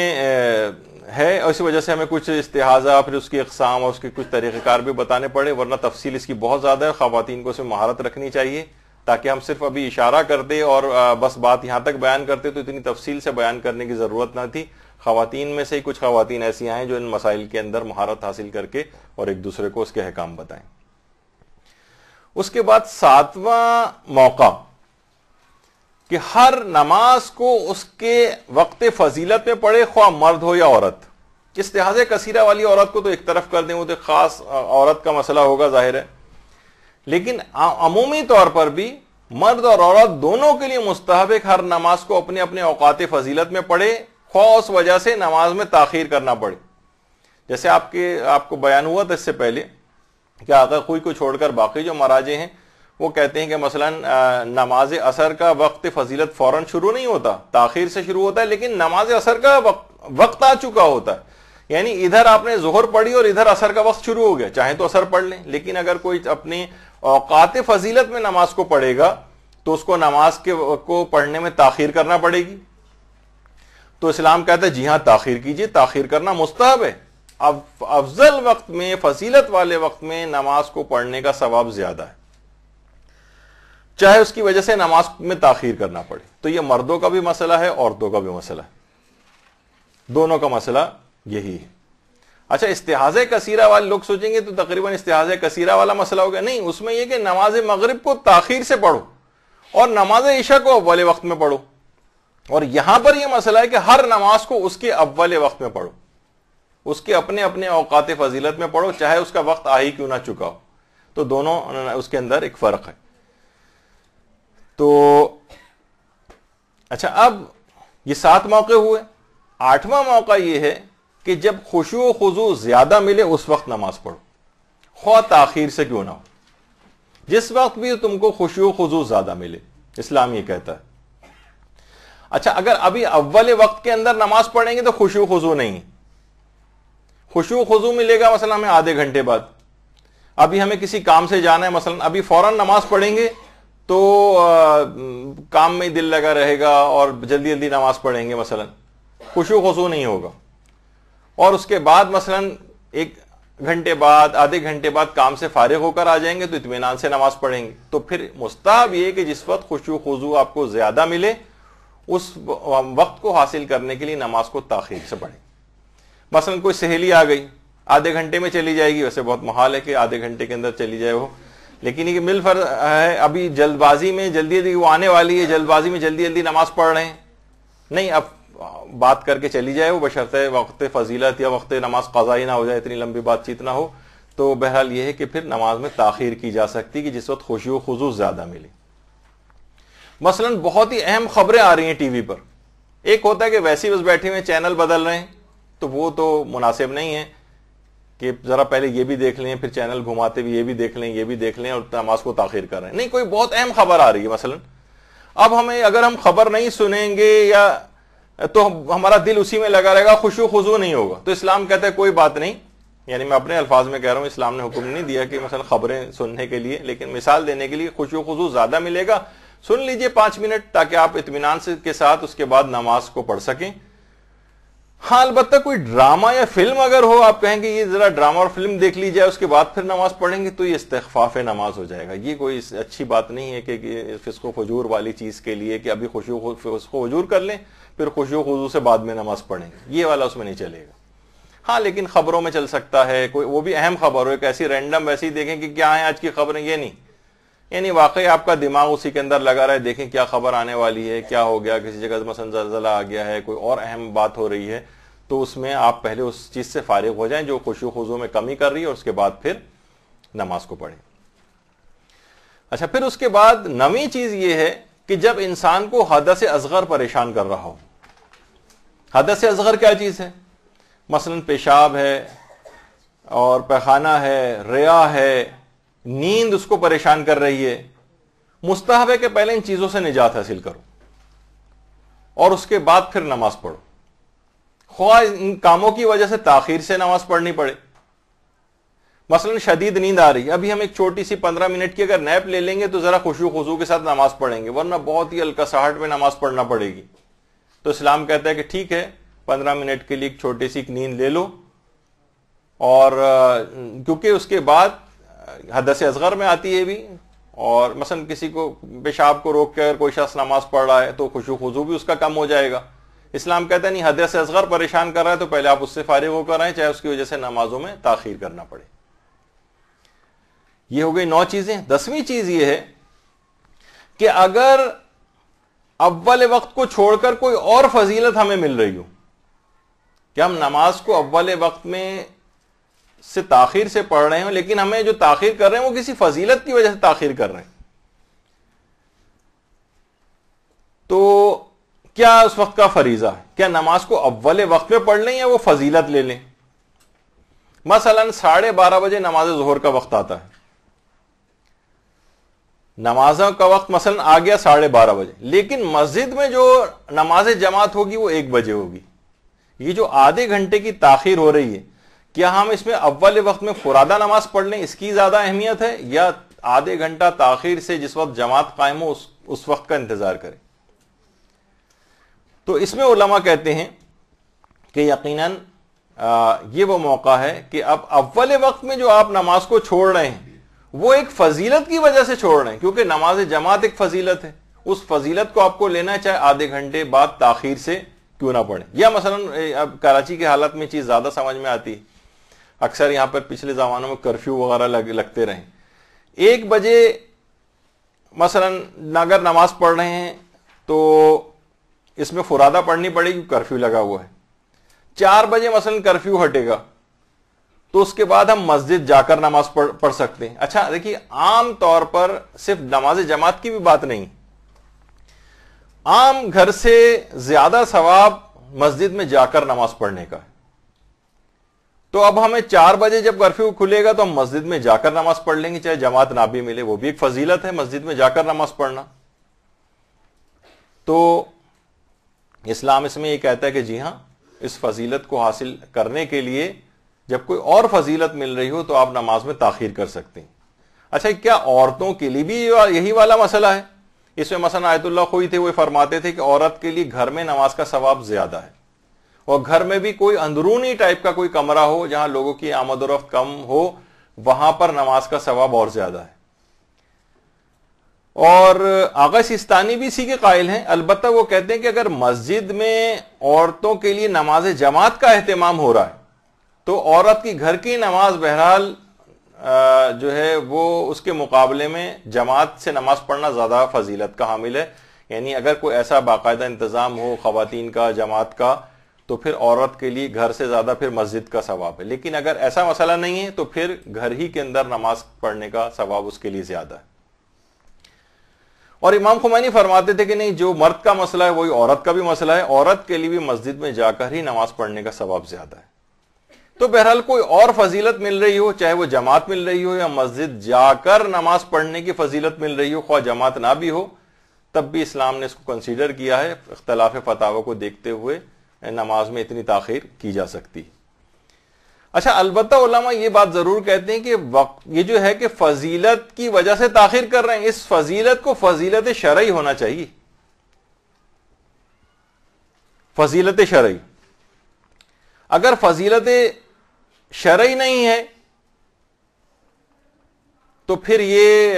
है और इसी वजह से हमें कुछ इस्तेहाजा फिर उसकी अकसाम और उसके कुछ तरीक़ार भी बताने पड़े वरना तफसील इसकी बहुत ज़्यादा है खातन को उसमें महारत रखनी चाहिए ताकि हम सिर्फ अभी इशारा करते और बस बात यहाँ तक बयान करते तो इतनी तफसील से बयान करने की ज़रूरत ना थी खातन में से ही कुछ खातन ऐसी हैं जो इन मसाइल के अंदर महारत हासिल करके और एक दूसरे को उसके अहकाम बताएं उसके बाद सातवा मौका कि हर नमाज को उसके वक्त फजीलत में पढ़े ख्वा मर्द हो या औरत इस लिहाज कसीरा वाली औरत को तो एक तरफ कर दें वो तो खास औरत का मसला होगा जाहिर है लेकिन अमूमी तौर पर भी मर्द और औरत दोनों के लिए मुस्तहब हर नमाज को अपने अपने औकात फजीलत में पढ़े खौस उस वजह से नमाज में ताखिर करना पड़े जैसे आपके आपको बयान हुआ था इससे पहले कि आका खुई को छोड़कर बाकी जो मराजे हैं वो कहते हैं कि मसलन नमाज असर का वक्त फजीलत फौरन शुरू नहीं होता ताखिर से शुरू होता है लेकिन नमाज असर का वक्त वक्त आ चुका होता है यानी इधर आपने जोहर पढ़ी और इधर असर का वक्त शुरू हो गया चाहे तो असर पढ़ लें लेकिन अगर कोई अपनी औकात फजीलत में नमाज को पढ़ेगा तो उसको नमाज के को पढ़ने में ताखिर करना पड़ेगी तो इस्लाम कहता है जी हां ताखिर कीजिए ताखिर करना मुस्तहब है अब अफजल वक्त में फजीलत वाले वक्त में नमाज को पढ़ने का सवाब ज्यादा है चाहे उसकी वजह से नमाज में ताखिर करना पड़े तो यह मर्दों का भी मसला है औरतों का भी मसला है दोनों का मसला यही है अच्छा इस्तेहाज कसीरा वाले लोग सोचेंगे तो तकरीबन इस्तेहाज कसीरा वाला मसला हो गया नहीं उसमें यह कि नमाज मगरब को ताखिर से पढ़ो और नमाज ईशा को अव्वल वक्त में पढ़ो और यहां पर यह मसला है कि हर नमाज को उसके अव्वल वक्त में पढ़ो उसके अपने अपने अवकात फजीलत में पढ़ो चाहे उसका वक्त आ ही क्यों ना चुका हो तो दोनों उसके अंदर एक फर्क है तो अच्छा अब ये सात मौके हुए आठवां मौका यह है कि जब खुशु खजू ज्यादा मिले उस वक्त नमाज पढ़ो खौ तखिर से क्यों ना हो जिस वक्त भी तुमको खुशु खजू ज्यादा मिले इस्लाम ये कहता है अच्छा अगर अभी अव्वल वक्त के अंदर नमाज पढ़ेंगे तो खुशु खजू नहीं खुशु खजू मिलेगा मसलन हमें आधे घंटे बाद अभी हमें किसी काम से जाना है मसलन अभी फौरन नमाज पढ़ेंगे तो आ, काम में दिल लगा रहेगा और जल्दी जल्दी नमाज पढ़ेंगे मसलन खुशु खजू नहीं होगा और उसके बाद मसलन एक घंटे बाद आधे घंटे बाद काम से फारिग होकर आ जाएंगे तो इतमान से नमाज पढ़ेंगे तो फिर मुस्ताब ये कि जिस वक्त खुशू आपको ज्यादा मिले उस वक्त को हासिल करने के लिए नमाज को ताखिर से पढ़ें मसलन कोई सहेली आ गई आधे घंटे में चली जाएगी वैसे बहुत महाल है कि आधे घंटे के अंदर चली जाए वो लेकिन ये मिल फर है अभी जल्दबाजी में जल्दी जल्दी वो आने वाली है जल्दबाजी में जल्दी जल्दी नमाज पढ़ रहे हैं नहीं अब बात करके चली जाए वो बशरते वक्त फजीलत या वक्त नमाज कज़ाई ना हो जाए इतनी लंबी बातचीत ना हो तो बहरहाल ये है कि फिर नमाज में ताखिर की जा सकती कि जिस वक्त खुशी खजूस ज्यादा मिले मसलन बहुत ही अहम खबरें आ रही हैं टीवी पर एक होता है कि वैसे ही बस बैठे हुए चैनल बदल रहे हैं तो वो तो मुनासिब नहीं है कि जरा पहले ये भी देख लें फिर चैनल घुमाते हुए ये भी देख लें ये भी देख लें और नमाज को ताखिर कर रहे हैं नहीं कोई बहुत अहम खबर आ रही है मसलन अब हमें अगर हम खबर नहीं सुनेंगे या तो हमारा दिल उसी में लगा रहेगा खुशु खुजू नहीं होगा तो इस्लाम कहता है कोई बात नहीं यानी मैं अपने अल्फाज में कह रहा हूं इस्लाम ने हुक्म नहीं दिया कि मसल खबरें सुनने के लिए लेकिन मिसाल देने के लिए खुशु खुजू ज्यादा मिलेगा सुन लीजिए पांच मिनट ताकि आप इतमान के साथ उसके बाद नमाज को पढ़ सकें हाँ अलबत् कोई ड्रामा या फिल्म अगर हो आप कहेंगे ये जरा ड्रामा और फिल्म देख ली जाए उसके बाद फिर नमाज पढ़ेंगे तो ये इस्तफाफ नमाज हो जाएगा ये कोई अच्छी बात नहीं है कि फिसको फजूर वाली चीज के लिए कि अभी खुशी फिसको फजूर कर लें फिर खुशो खुजू से बाद में नमाज पढ़ेंगे ये वाला उसमें नहीं चलेगा हाँ लेकिन खबरों में चल सकता है कोई वो भी अहम खबर हो एक ऐसी रैंडम वैसी देखें कि क्या है आज की खबरें ये नहीं यानी वाकई आपका दिमाग उसी के अंदर लगा रहा है देखें क्या खबर आने वाली है क्या हो गया किसी जगह मसन जलजला आ गया है कोई और अहम बात हो रही है तो उसमें आप पहले उस चीज़ से फारिग हो जाएं जो खुशो खुजू में कमी कर रही है और उसके बाद फिर नमाज को पढ़ें अच्छा फिर उसके बाद नवी चीज़ ये है कि जब इंसान को हद से असगर परेशान कर रहा हो हदस असगर क्या चीज़ है मसलन पेशाब है और पैखाना है रिया है नींद उसको परेशान कर रही है मुस्तहब है कि पहले इन चीज़ों से निजात हासिल करो और उसके बाद फिर नमाज पढ़ो ख्वा इन कामों की वजह से ताखिर से नमाज पढ़नी पड़े मसलन शदीद नींद आ रही है अभी हम एक छोटी सी पंद्रह मिनट की अगर नैप ले लेंगे तो ज़रा खुशू खुशू के साथ नमाज पढ़ेंगे वरना बहुत ही अलकसाहट में नमाज पढ़ना पड़ेगी तो इस्लाम कहता है कि ठीक है पंद्रह मिनट के लिए एक छोटी सी नींद ले लो और क्योंकि उसके बाद हदस असगर में आती है भी और मसलन किसी को पेशाब को रोक कर कोई शख्स नमाज पढ़ रहा है तो खुशू भी उसका कम हो जाएगा इस्लाम कहता है नहीं हदस असगर परेशान कर रहा है तो पहले आप उससे फारिग होकर आए चाहे उसकी वजह से नमाजों में ताखिर करना पड़े ये हो गई नौ चीजें दसवीं चीज ये है कि अगर अव्वल वक्त को छोड़कर कोई और फजीलत हमें मिल रही हो कि हम नमाज को अव्वल वक्त में से ताखिर से पढ़ रहे हो लेकिन हमें जो ताखिर कर रहे हैं वो किसी फजीलत की वजह से ताखिर कर रहे हैं तो क्या उस वक्त का फरीजा है क्या नमाज को अव्वल वक्त में पढ़ लें या वो फजीलत ले लें मसलन साढ़े बारह बजे नमाज जहर का वक्त आता है नमाजों का वक्त मसलन आ गया साढ़े बारह बजे लेकिन मस्जिद में जो नमाज जमात होगी वो एक बजे होगी ये जो आधे घंटे की ताखिर हो रही है क्या हम इसमें अव्वल वक्त में फुरादा नमाज पढ़ लें इसकी ज्यादा अहमियत है या आधे घंटा ताखिर से जिस वक्त जमात कायम हो उस, उस वक्त का इंतजार करें तो इसमें उलमा कहते हैं कि यकीनन आ, ये वो मौका है कि अब अव्वल वक्त में जो आप नमाज को छोड़ रहे हैं वो एक फजीलत की वजह से छोड़ रहे हैं क्योंकि नमाज जमात एक फजीलत है उस फजीलत को आपको लेना है चाहे आधे घंटे बाद ताखिर से क्यों ना पड़े या मसलन अब कराची के हालत में चीज ज्यादा समझ में आती है अक्सर यहां पर पिछले जमानों में कर्फ्यू वगैरह लग, लगते रहे एक बजे मसलन अगर नमाज पढ़ रहे हैं तो इसमें फुरादा पढ़नी पड़ेगी कर्फ्यू लगा हुआ है चार बजे मसलन कर्फ्यू हटेगा तो उसके बाद हम मस्जिद जाकर नमाज पढ़ पढ़ सकते हैं अच्छा देखिए आम तौर पर सिर्फ नमाज जमात की भी बात नहीं आम घर से ज्यादा सवाब मस्जिद में जाकर नमाज पढ़ने का तो अब हमें चार बजे जब कर्फ्यू खुलेगा तो हम मस्जिद में जाकर नमाज पढ़ लेंगे चाहे जमात ना भी मिले वो भी एक फजीलत है मस्जिद में जाकर नमाज पढ़ना तो इस्लाम इसमें यह कहता है कि जी हां इस फजीलत को हासिल करने के लिए जब कोई और फजीलत मिल रही हो तो आप नमाज में ताखिर कर सकते हैं अच्छा क्या औरतों के लिए भी यही वाला मसला है इसमें मसन आयतुल्ला खोई थे वो फरमाते थे कि औरत के लिए घर में नमाज का सवाब ज्यादा है और घर में भी कोई अंदरूनी टाइप का कोई कमरा हो जहां लोगों की आमदोरफ्त कम हो वहां पर नमाज का सवाब और ज्यादा है और आगा सिस्तानी भी इसी के कायल हैं अलबत्त वो कहते हैं कि अगर मस्जिद में औरतों के लिए नमाज जमात का अहतमाम हो रहा है तो औरत की घर की नमाज बहरहाल जो है वो उसके मुकाबले में जमात से नमाज पढ़ना ज़्यादा फजीलत का हामिल है यानी अगर कोई ऐसा बाकायदा इंतज़ाम हो खातन का जमात का तो फिर औरत के लिए घर से ज़्यादा फिर मस्जिद का सवाब है लेकिन अगर ऐसा मसला नहीं है तो फिर घर ही के अंदर नमाज पढ़ने का सवाब उसके लिए ज़्यादा है और इमाम खुमैनी फरमाते थे कि नहीं जो मर्द का मसला है वही औरत का भी मसला है औरत के लिए भी मस्जिद में जाकर ही नमाज पढ़ने का सवाब ज़्यादा है तो बहरहाल कोई और फजीलत मिल रही हो चाहे वो जमात मिल रही हो या मस्जिद जाकर नमाज पढ़ने की फजीलत मिल रही हो ख्वा जमात ना भी हो तब भी इस्लाम ने इसको कंसीडर किया है अख्तलाफ फतावा को देखते हुए नमाज में इतनी ताखिर की जा सकती है अच्छा अलबत् ये बात जरूर कहते हैं कि वक्त ये जो है कि फजीलत की वजह से ताखिर कर रहे हैं इस फजीलत को फजीलत शरा होना चाहिए फजीलत शरा अगर फजीलत शरय नहीं है तो फिर ये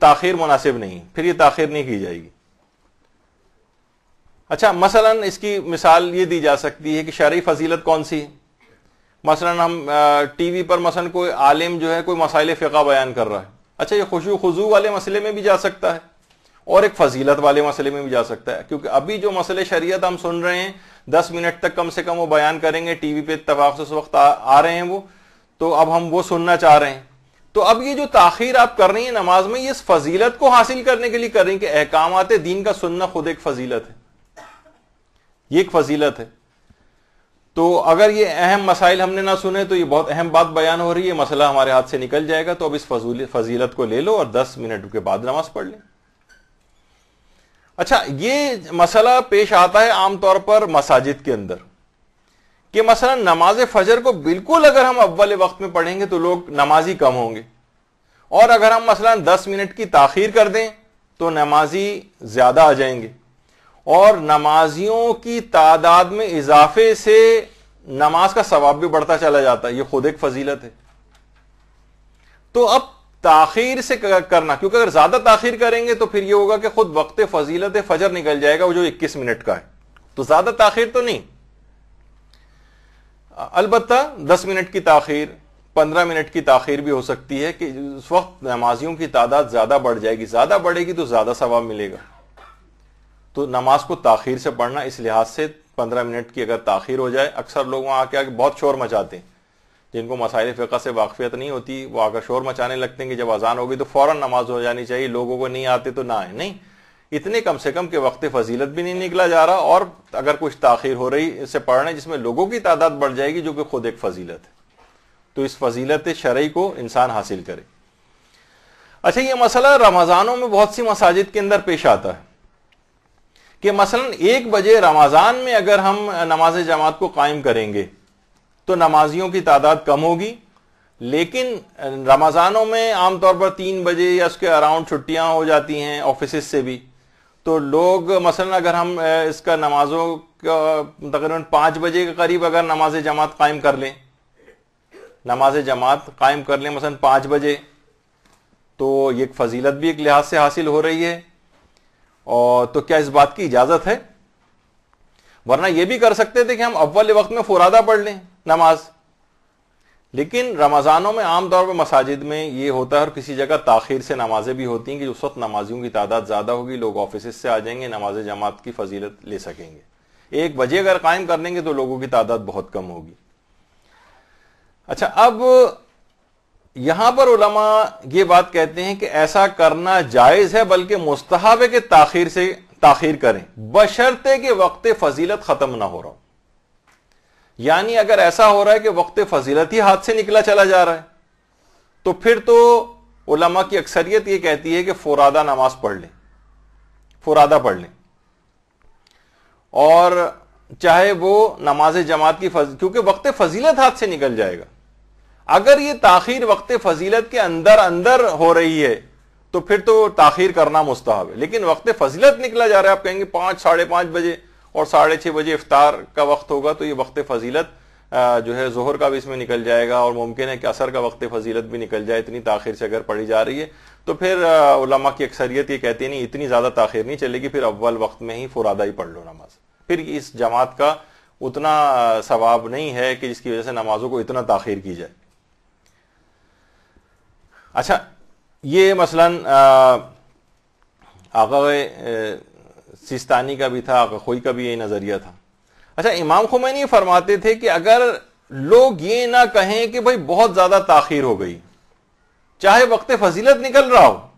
ताखिर मुनासिब नहीं फिर ये ताखिर नहीं की जाएगी अच्छा मसलन इसकी मिसाल ये दी जा सकती है कि शरय फजीलत कौन सी है मसलन हम टीवी पर मसलन कोई आलिम जो है कोई मसाइल फ़िका बयान कर रहा है अच्छा ये खुशू खुजू वाले मसले में भी जा सकता है और एक फजीलत वाले मसले में भी जा सकता है क्योंकि अभी जो मसले शरीयत हम सुन रहे हैं दस मिनट तक कम से कम वो बयान करेंगे टीवी पे इतफाक से उस वक्त आ, आ रहे हैं वो तो अब हम वो सुनना चाह रहे हैं तो अब ये जो ताखिर आप कर रही हैं नमाज में ये इस फजीलत को हासिल करने के लिए कर रही हैं कि अहकामत दीन का सुनना खुद एक फजीलत है ये एक फजीलत है तो अगर ये अहम मसाइल हमने ना सुने तो ये बहुत अहम बात बयान हो रही है मसला हमारे हाथ से निकल जाएगा तो अब इस फजीलत को ले लो और दस मिनट के बाद नमाज पढ़ लें अच्छा ये मसला पेश आता है आमतौर पर मसाजिद के अंदर कि मसला नमाज फजर को बिल्कुल अगर हम अव्वल वक्त में पढ़ेंगे तो लोग नमाजी कम होंगे और अगर हम मसला दस मिनट की ताखीर कर दें तो नमाजी ज्यादा आ जाएंगे और नमाजियों की तादाद में इजाफे से नमाज का सवाब भी बढ़ता चला जाता है यह खुद एक फजीलत है तो अब ताखीर से करना क्योंकि अगर ज्यादा ताखीर करेंगे तो फिर यह होगा कि खुद वक्त फजीलत फजर निकल जाएगा वो जो 21 मिनट का है तो ज्यादा ताखीर तो नहीं अलबत् 10 मिनट की ताखीर 15 मिनट की ताखीर भी हो सकती है कि उस वक्त नमाजियों की तादाद ज्यादा बढ़ जाएगी ज्यादा बढ़ेगी तो ज्यादा सवाब मिलेगा तो नमाज को ताखीर से पढ़ना इस लिहाज से पंद्रह मिनट की अगर ताखीर हो जाए अक्सर लोग वहां आके आके बहुत शोर मचाते हैं जिनको मसाइल फ़िका से वाकफियत नहीं होती वो आकर शोर मचाने लगते हैं कि जब अजान होगी तो फ़ौर नमाज हो जानी चाहिए लोगों को नहीं आते तो ना आए नहीं इतने कम से कम के वक्त फजीलत भी नहीं निकला जा रहा और अगर कुछ ताखिर हो रही इससे पढ़ने जिसमें लोगों की तादाद बढ़ जाएगी जो कि खुद एक फजीलत है तो इस फजीलत शरय को इंसान हासिल करे अच्छा ये मसला रमज़ानों में बहुत सी मसाजिद के अंदर पेश आता है कि मसलन एक बजे रमज़ान में अगर हम नमाज जमात को कायम करेंगे तो नमाजियों की तादाद कम होगी लेकिन रमज़ानों में आमतौर पर तीन बजे या उसके अराउंड छुट्टियां हो जाती हैं ऑफिस से भी तो लोग मसलन अगर हम इसका नमाजों का तकरीबन पाँच बजे के करीब अगर नमाज जमात कायम कर लें नमाज जमात कायम कर लें मसलन पाँच बजे तो ये फजीलत भी एक लिहाज से हासिल हो रही है और तो क्या इस बात की इजाज़त है वरना ये भी कर सकते थे कि हम अव्वल वक्त में फुरादा पढ़ लें नमाज लेकिन रमज़ानों में आमतौर पर मसाजिद में ये होता है और किसी जगह ताखिर से नमाजें भी होती हैं कि उस वक्त नमाजियों की तादाद ज़्यादा होगी लोग ऑफिस से आ जाएंगे नमाज जमात की फजीलत ले सकेंगे एक बजे अगर कायम कर लेंगे तो लोगों की तादाद बहुत कम होगी अच्छा अब यहां पर उलमा ये बात कहते हैं कि ऐसा करना जायज है बल्कि मुस्तहब के ताखिर से ताखिर करें बशर्ते के वक्त फजीलत खत्म ना हो रहा हो यानी अगर ऐसा हो रहा है कि वक्त फजीलत ही हाथ से निकला चला जा रहा है तो फिर तो उलमा की अक्सरियत यह कहती है कि फोरादा नमाज पढ़ लें फोरादा पढ़ लें और चाहे वो नमाज जमात की फज क्योंकि वक्त फजीलत हाथ से निकल जाएगा अगर ये ताखिर वक्त फजीलत के अंदर अंदर हो रही है तो फिर तो ताखिर करना मुस्तहब है लेकिन वक्त फजीलत निकला जा रहा है आप कहेंगे पांच साढ़े पांच बजे और साढ़े छः बजे इफ्तार का वक्त होगा तो ये वक्त फजीलत जो है जोहर का भी इसमें निकल जाएगा और मुमकिन है कि असर का वक्त फजीलत भी निकल जाए इतनी ताखिर से अगर पढ़ी जा रही है तो फिर उलमा की अक्सरियत ये कहती नहीं इतनी ज़्यादा ताखिर नहीं चलेगी फिर अव्वल वक्त में ही फुरादा ही पढ़ लो नमाज फिर इस जमात का उतना सवाब नहीं है कि जिसकी वजह से नमाजों को इतना ताखिर की जाए अच्छा ये मसलन आगा सिस्तानी का भी था कोई का भी यही नजरिया था अच्छा इमाम खुमैनी फरमाते थे कि अगर लोग ये ना कहें कि भाई बहुत ज्यादा ताखिर हो गई चाहे वक्त फजीलत निकल रहा हो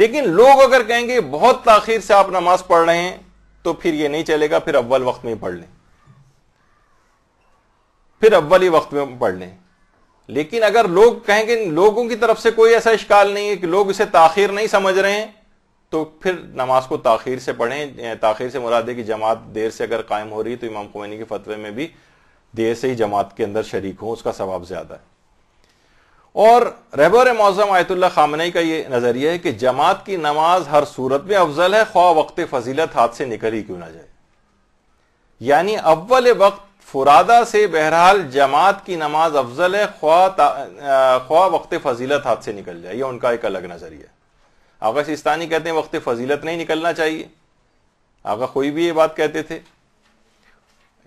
लेकिन लोग अगर कहेंगे बहुत ताखिर से आप नमाज पढ़ रहे हैं तो फिर यह नहीं चलेगा फिर अव्वल वक्त में पढ़ लें फिर अव्वल ही वक्त में पढ़ लें लेकिन अगर लोग कहेंगे लोगों की तरफ से कोई ऐसा इश्काल नहीं है कि लोग इसे ताखिर नहीं समझ रहे हैं तो फिर नमाज को ताखिर से पढ़ें ताखिर से मुराद है कि जमात देर से अगर कायम हो रही तो इमाम खुमैनी के फतवे में भी देर से ही जमात के अंदर शरीक हो उसका सवाब ज़्यादा है और रहबर मौजम आयतुल्ला खामनई का ये नज़रिया है कि जमात की नमाज हर सूरत में अफजल है ख्वा वक्त फजीलत हाथ से निकल ही क्यों ना जाए यानी अव्वल वक्त फुरादा से बहरहाल जमात की नमाज अफजल है ख्वा ख्वा वक्त फजीलत हाथ से निकल जाए यह उनका एक अलग नज़रिया है आगा सिस्तानी कहते हैं वक्त फजीलत नहीं निकलना चाहिए आगा कोई भी ये बात कहते थे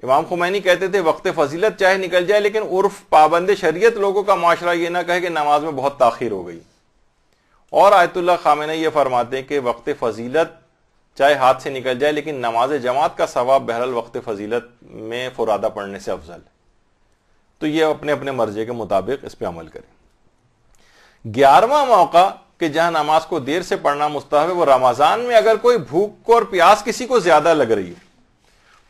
इमाम खुमैनी कहते थे वक्त फजीलत चाहे निकल जाए लेकिन उर्फ पाबंद शरीयत लोगों का माशरा ये ना कहे कि नमाज में बहुत ताखिर हो गई और आयतुल्ला खामिन ये फरमाते हैं कि वक्त फजीलत चाहे हाथ से निकल जाए लेकिन नमाज जमात का सवाब बहरल वक्त फजीलत में फुरादा पढ़ने से अफजल तो ये अपने अपने मर्जे के मुताबिक इस पर अमल करें ग्यारहवा मौका कि जहां नमाज को देर से पढ़ना मुस्तहब है वो रमजान में अगर कोई भूख और प्यास किसी को ज्यादा लग रही है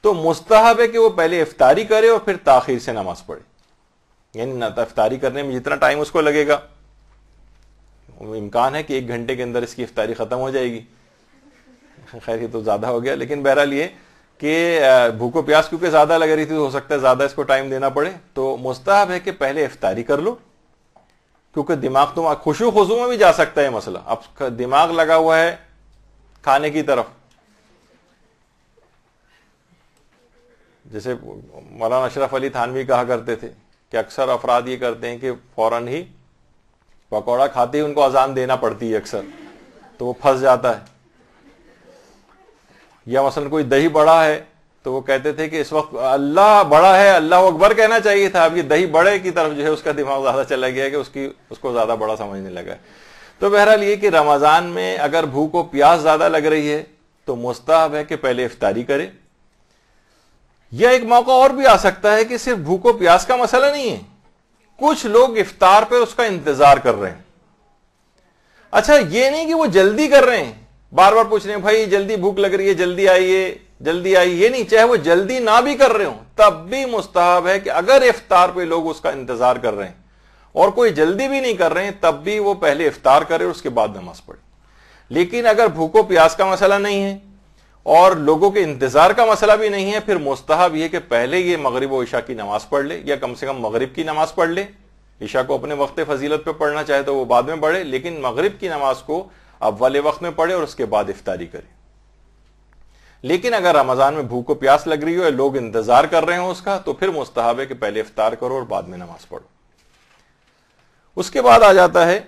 तो मुस्तहब है कि वो पहले इफ्तारी करे और फिर ताखिर से नमाज पढ़े यानी तो इफ्तारी करने में जितना टाइम उसको लगेगा इम्कान है कि एक घंटे के अंदर इसकी इफ्तारी खत्म हो जाएगी खैर ये तो ज्यादा हो गया लेकिन बहरहाल ये कि भूखो प्यास क्योंकि ज्यादा लग रही थी तो हो सकता है ज्यादा इसको टाइम देना पड़े तो मुस्तहब है कि पहले इफ्तारी कर लो क्योंकि दिमाग तो खुशू खुशू में भी जा सकता है मसला अब दिमाग लगा हुआ है खाने की तरफ जैसे मौलाना अशरफ अली थानवी कहा करते थे कि अक्सर अफराद ये करते हैं कि फौरन ही पकौड़ा खाते ही उनको अजान देना पड़ती है अक्सर तो वो फंस जाता है या मसलन कोई दही बड़ा है तो वो कहते थे कि इस वक्त अल्लाह बड़ा है अल्लाह अकबर कहना चाहिए था अब ये दही बड़े की तरफ जो है उसका दिमाग ज्यादा चला गया कि उसकी उसको ज्यादा बड़ा समझने लगा तो बहरहाल ये कि रमज़ान में अगर भूख को प्यास ज्यादा लग रही है तो मुस्ताहब है कि पहले इफ्तारी करे यह एक मौका और भी आ सकता है कि सिर्फ भूख प्यास का मसला नहीं है कुछ लोग इफ्तार पर उसका इंतजार कर रहे हैं अच्छा ये नहीं कि वो जल्दी कर रहे हैं बार बार पूछ रहे हैं भाई जल्दी भूख लग रही है जल्दी आइए जल्दी आई ये नहीं चाहे वो जल्दी ना भी कर रहे हो तब भी मुस्ताब है कि अगर इफ्तार पे लोग उसका इंतजार कर रहे हैं और कोई जल्दी भी नहीं कर रहे हैं तब भी वो पहले इफ्तार करे और उसके बाद नमाज पढ़े लेकिन अगर भूखो प्यास का मसला नहीं है और लोगों के इंतजार का मसला भी नहीं है फिर मुस्ताब यह कि पहले ये मगरब ईशा की नमाज पढ़ ले या कम से कम मगरब की नमाज पढ़ ले ईशा को अपने वक्त फजीलत पर पढ़ना चाहे तो वो बाद में पढ़े लेकिन मगरब की नमाज को अब वाले वक्त में पढ़े और उसके बाद इफ्तारी करे लेकिन अगर रमजान में भूख को प्यास लग रही हो या लोग इंतजार कर रहे हो उसका तो फिर मुस्तहब है कि पहले इफ्तार करो और बाद में नमाज पढ़ो उसके बाद आ जाता है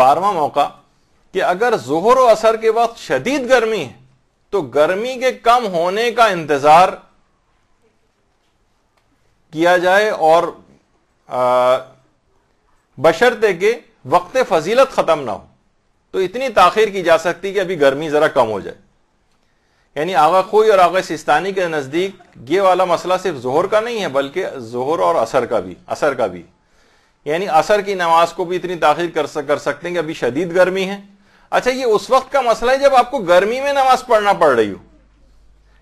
बारवा मौका कि अगर जोहर और असर के वक्त शदीद गर्मी है तो गर्मी के कम होने का इंतजार किया जाए और बशर्ते के वक्त फजीलत खत्म ना हो तो इतनी ताखिर की जा सकती कि अभी गर्मी जरा कम हो जाए यानी आगा खोई और आगा सिस्तानी के नज़दीक ये वाला मसला सिर्फ जोहर का नहीं है बल्कि जोहर और असर का भी असर का भी यानी असर की नमाज को भी इतनी ताखिर कर, सक, कर सकते हैं कि अभी शदीद गर्मी है अच्छा ये उस वक्त का मसला है जब आपको गर्मी में नमाज पढ़ना पड़ रही हो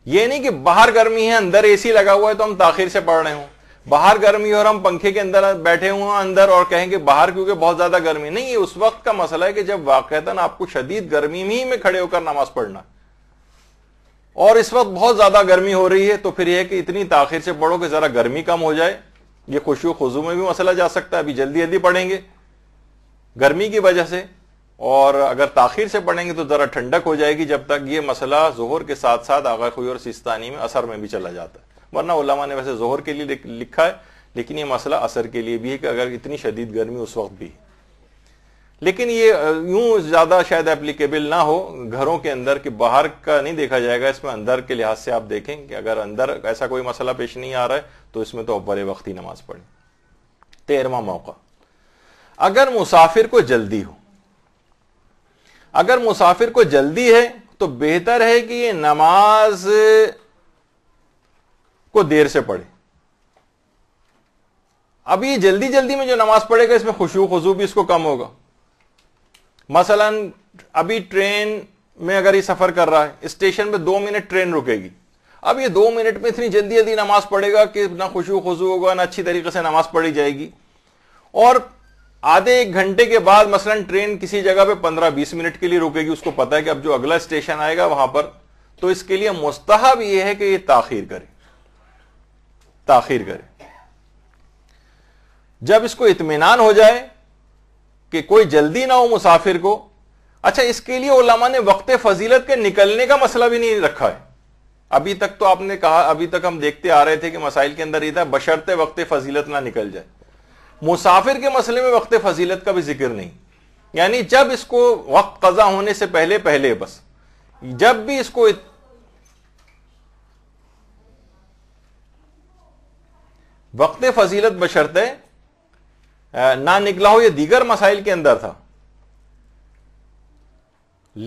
ये नहीं कि बाहर गर्मी है अंदर एसी लगा हुआ है तो हम ताखिर से पढ़ रहे हो बाहर गर्मी और हम पंखे के अंदर बैठे हुए हैं अंदर और कहेंगे बाहर क्योंकि बहुत ज्यादा गर्मी नहीं ये उस वक्त का मसला है कि जब वाकता आपको शदीद गर्मी में ही में खड़े होकर नमाज पढ़ना और इस वक्त बहुत ज्यादा गर्मी हो रही है तो फिर यह कि इतनी ताखिर से पढ़ो कि जरा गर्मी कम हो जाए ये खुशी खुजू में भी मसला जा सकता है अभी जल्दी जल्दी पढ़ेंगे गर्मी की वजह से और अगर ताखिर से पढ़ेंगे तो जरा ठंडक हो जाएगी जब तक ये मसला जोहर के साथ साथ आगा खुई और सिस्तानी में असर में भी चला जाता है वरना उलमा ने वैसे जोहर के लिए लिखा है लेकिन ये मसला असर के लिए भी है कि अगर इतनी शदीद गर्मी उस वक्त भी है लेकिन ये यूं ज्यादा शायद एप्लीकेबल ना हो घरों के अंदर के बाहर का नहीं देखा जाएगा इसमें अंदर के लिहाज से आप देखें कि अगर अंदर ऐसा कोई मसला पेश नहीं आ रहा है तो इसमें तो अव्वल ही नमाज पढ़ें तेरवा मौका अगर मुसाफिर को जल्दी हो अगर मुसाफिर को जल्दी है तो बेहतर है कि ये नमाज को देर से पढ़े अब ये जल्दी जल्दी में जो नमाज पढ़ेगा इसमें खुशू खजू भी इसको कम होगा मसलन अभी ट्रेन में अगर ये सफर कर रहा है स्टेशन पे दो मिनट ट्रेन रुकेगी अब ये दो मिनट में इतनी जल्दी जल्दी नमाज पढ़ेगा कि ना खुशू खुशू होगा ना अच्छी तरीके से नमाज पढ़ी जाएगी और आधे एक घंटे के बाद मसलन ट्रेन किसी जगह पे पंद्रह बीस मिनट के लिए रुकेगी उसको पता है कि अब जो अगला स्टेशन आएगा वहां पर तो इसके लिए मुस्तहब यह है कि ये ताखिर करे ताखिर करे जब इसको इतमान हो जाए कि कोई जल्दी ना हो मुसाफिर को अच्छा इसके लिए ओलामा ने वक्त फजीलत के निकलने का मसला भी नहीं रखा है अभी तक तो आपने कहा अभी तक हम देखते आ रहे थे कि मसाइल के अंदर ये था बशर्ते वक्त फजीलत ना निकल जाए मुसाफिर के मसले में वक्त फजीलत का भी जिक्र नहीं यानी जब इसको वक्त कजा होने से पहले पहले बस जब भी इसको इत... वक्त फजीलत बशर्ते ना निकला हो यह दीगर मसाइल के अंदर था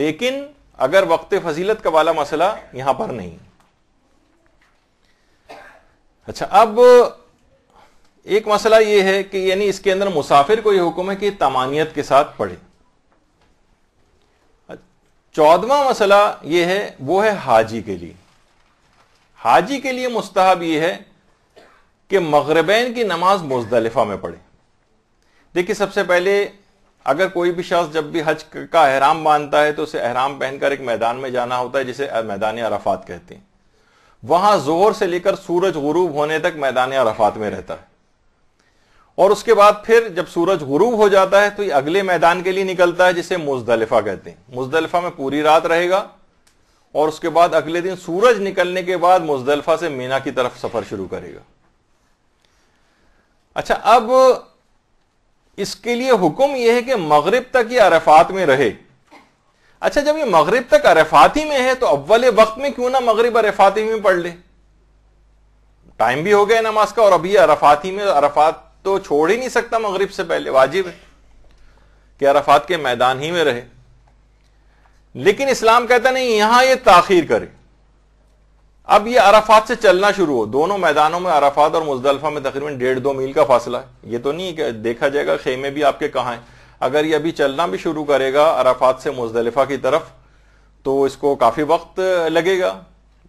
लेकिन अगर वक्त फजीलत का वाला मसला यहां पर नहीं अच्छा अब एक मसला यह है कि यानी इसके अंदर मुसाफिर को यह हुक्म है कि तमानियत के साथ पढ़े चौदवा मसला यह है वो है हाजी के लिए हाजी के लिए मुस्ताहब यह है कि मगरबैन की नमाज मुजदलिफा में पढ़े देखिए सबसे पहले अगर कोई भी शख्स जब भी हज का अहराम बांधता है तो उसे अहराम पहनकर एक मैदान में जाना होता है जिसे मैदान अराफात कहते हैं वहां जोहर से लेकर सूरज गुरूब होने तक मैदान अराफात में रहता है और उसके बाद फिर जब सूरज गुरूब हो जाता है तो ये अगले मैदान के लिए निकलता है जिसे मुजदलिफा कहते हैं मुजदलिफा में पूरी रात रहेगा और उसके बाद अगले दिन सूरज निकलने के बाद मुजदलिफा से मीना की तरफ सफर शुरू करेगा अच्छा अब इसके लिए हुक्म यह है कि मगरब तक ये अरफात में रहे अच्छा जब ये मगरब तक ही में है तो अव्वल वक्त में क्यों ना मगरब ही में पढ़ ले टाइम भी हो गया नमाज का और अभी अरफाती में अरफात तो छोड़ ही नहीं सकता मगरब से पहले वाजिब है कि अरफात के मैदान ही में रहे लेकिन इस्लाम कहता नहीं यहां ये ताखिर करे अब ये अराफात से चलना शुरू हो दोनों मैदानों में अराफात और मुजदलफा में तकरीबन डेढ़ दो मील का फासला है ये तो नहीं देखा जाएगा खेमे भी आपके कहाँ हैं अगर ये अभी चलना भी शुरू करेगा अराफात से मुजदलफा की तरफ तो इसको काफ़ी वक्त लगेगा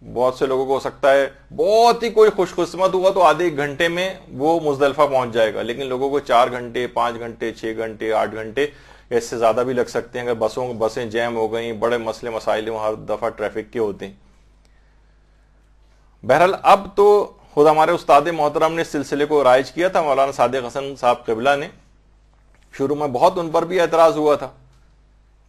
बहुत से लोगों को हो सकता है बहुत ही कोई खुशकस्मत हुआ तो आधे एक घंटे में वो मुजदलफा पहुंच जाएगा लेकिन लोगों को चार घंटे पांच घंटे छः घंटे आठ घंटे इससे ज़्यादा भी लग सकते हैं अगर बसों बसें जैम हो गई बड़े मसले मसाइल वहां हर दफ़ा ट्रैफिक के होते हैं बहरहाल अब तो खुद हमारे उस्ताद मोहतरम ने इस सिलसिले को राइज किया था मौलाना सादिक हसन साहब कबिला ने शुरू में बहुत उन पर भी एतराज़ हुआ था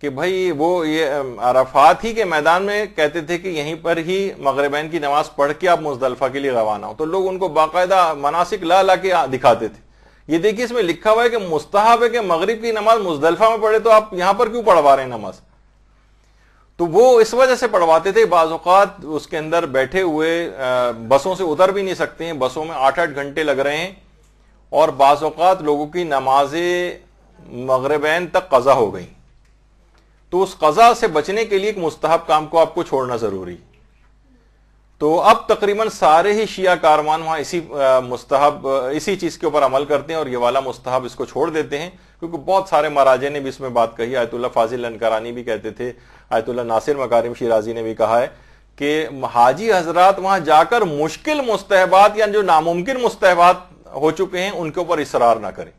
कि भाई वो ये अराफात ही के मैदान में कहते थे कि यहीं पर ही मगरबैन की नमाज पढ़ के आप मुजदलफा के लिए रवाना हो तो लोग उनको बाकायदा मनासिक ला ला के दिखाते थे ये देखिए इसमें लिखा हुआ है कि मुस्ताहब है कि मगरब की नमाज मुजदलफा में पढ़े तो आप यहां पर क्यों पढ़वा रहे हैं नमाज़ तो वो इस वजह से पढ़वाते थे बाज़ात उसके अंदर बैठे हुए बसों से उतर भी नहीं सकते हैं बसों में आठ आठ घंटे लग रहे हैं और बाज़ात लोगों की नमाज मगरबैन तक कज़ा हो गई तो उस कज़ा से बचने के लिए एक मुस्तहब काम को आपको छोड़ना ज़रूरी तो अब तकरीबन सारे ही शिया कारवान वहां इसी मुस्तहब इसी चीज़ के ऊपर अमल करते हैं और ये वाला मुस्तहब इसको छोड़ देते हैं क्योंकि बहुत सारे महाराजे ने भी इसमें बात कही आयतुल्ला फाजिल अनकरानी भी कहते थे आयतुल्ला नासिर मकारिम शिराजी ने भी कहा है कि हाजी हजरात वहां जाकर मुश्किल मुस्तहबात या जो नामुमकिन मुस्तहबात हो चुके हैं उनके ऊपर इसरार ना करें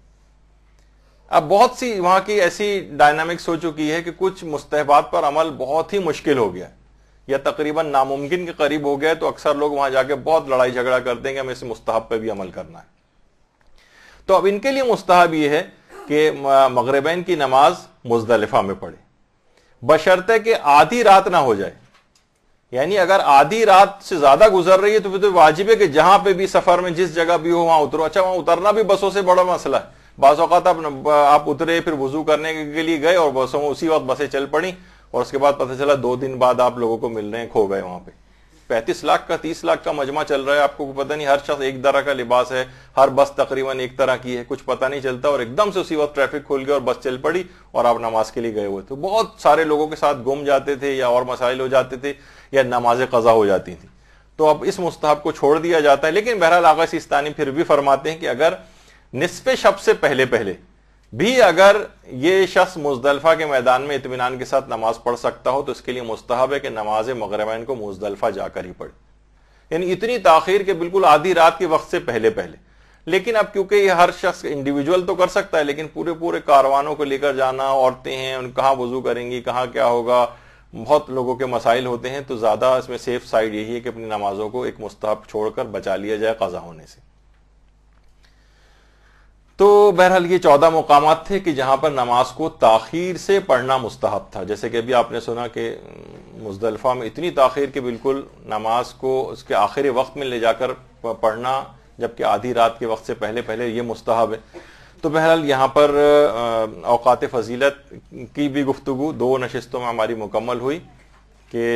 अब बहुत सी वहां की ऐसी डायनामिक्स हो चुकी है कि कुछ मुस्तहबात पर अमल बहुत ही मुश्किल हो गया या तकरीबन नामुमकिन के करीब हो गया तो अक्सर लोग वहां जाके बहुत लड़ाई झगड़ा करते हैं कि हमें इस मुस्तहब पर भी अमल करना है तो अब इनके लिए मुस्तहब यह है कि मगरबैन की नमाज मुजदलिफा में पढ़े बशर्ते कि आधी रात ना हो जाए यानी अगर आधी रात से ज्यादा गुजर रही है तो फिर तो वाजिब है कि जहां पे भी सफर में जिस जगह भी हो वहां उतरो अच्छा वहां उतरना भी बसों से बड़ा मसला है बाज़ात आप, आप उतरे फिर वजू करने के लिए गए और बसों में उसी वक्त बसें चल पड़ी और उसके बाद पता चला दो दिन बाद आप लोगों को मिल रहे हैं खो गए वहां पर पैंतीस लाख का तीस लाख का मजमा चल रहा है आपको पता नहीं हर शख्स एक तरह का लिबास है हर बस तकरीबन एक तरह की है कुछ पता नहीं चलता और एकदम से उसी वक्त ट्रैफिक खुल गया और बस चल पड़ी और आप नमाज के लिए गए हुए तो बहुत सारे लोगों के साथ गुम जाते थे या और मसाइल हो जाते थे या नमाज कजा हो जाती थी तो अब इस मुस्ताब को छोड़ दिया जाता है लेकिन बहरहाल आगा सिस्तानी फिर भी फरमाते हैं कि अगर निसफ शब से पहले पहले भी अगर ये शख्स मुजदलफा के मैदान में इतमान के साथ नमाज पढ़ सकता हो तो इसके लिए मुस्तहब है कि नमाज मगरबैन को मुजदलफा जाकर ही पढ़े यानी इतनी ताखिर के बिल्कुल आधी रात के वक्त से पहले पहले लेकिन अब क्योंकि ये हर शख्स इंडिविजुअल तो कर सकता है लेकिन पूरे पूरे कारवानों को लेकर जाना औरतें हैं उन कहाँ वजू करेंगी कहाँ क्या होगा बहुत लोगों के मसाइल होते हैं तो ज्यादा इसमें सेफ साइड यही है कि अपनी नमाजों को एक मुस्तहब छोड़कर बचा लिया जाए कजा होने से तो बहरहाल ये चौदह मुकाम थे कि जहां पर नमाज को ताखिर से पढ़ना मुस्तहब था जैसे कि अभी आपने सुना कि मुजदलफा में इतनी ताखिर कि बिल्कुल नमाज को उसके आखिरी वक्त में ले जाकर पढ़ना जबकि आधी रात के वक्त से पहले पहले ये मुस्तहब है तो बहरहाल यहाँ पर अवकात फजीलत की भी गुफ्तु दो नशस्तों में हमारी मुकम्मल हुई कि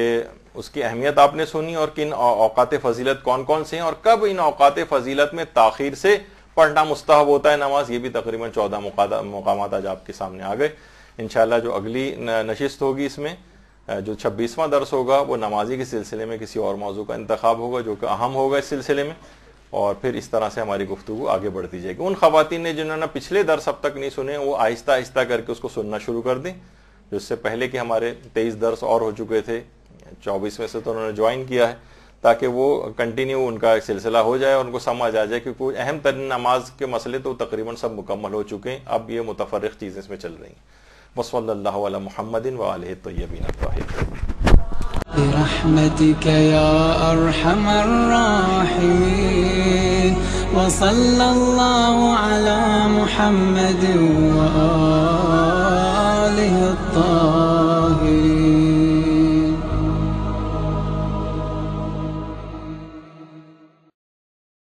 उसकी अहमियत आपने सुनी और किन अवकात फजीलत कौन कौन से हैं और कब इन अवकात फजीलत में ताखिर से पढ़ना मुस्ताहब होता है नमाज ये भी तकरीबन चौदह मुकाम आज आपके सामने आ गए इनशाला जो अगली नशिस्त होगी इसमें जो छब्बीसवां दर्स होगा वो नमाजी के सिलसिले में किसी और मौजू का इंतखब होगा जो कि अहम होगा इस सिलसिले में और फिर इस तरह से हमारी गुफ्तु आगे बढ़ती जाएगी उन खातन ने जिन्होंने पिछले दर्स अब तक नहीं सुने वो आहिस्ता आहिस्ता करके उसको सुनना शुरू कर दें जिससे पहले कि हमारे तेईस दर्स और हो चुके थे चौबीसवें से तो उन्होंने ज्वाइन किया है ताकि वो कंटिन्यू उनका सिलसिला हो जाए उनको समझ आ जाए क्योंकि अहम तरीन नमाज के मसले तो तकरीबन सब मुकम्मल हो चुके हैं अब ये मुतफरक चीज़ें इसमें चल रही हैं वसल महमदिन वाल तयबीन برحمتك يا الراحمين وصلى الله على محمد الطاهرين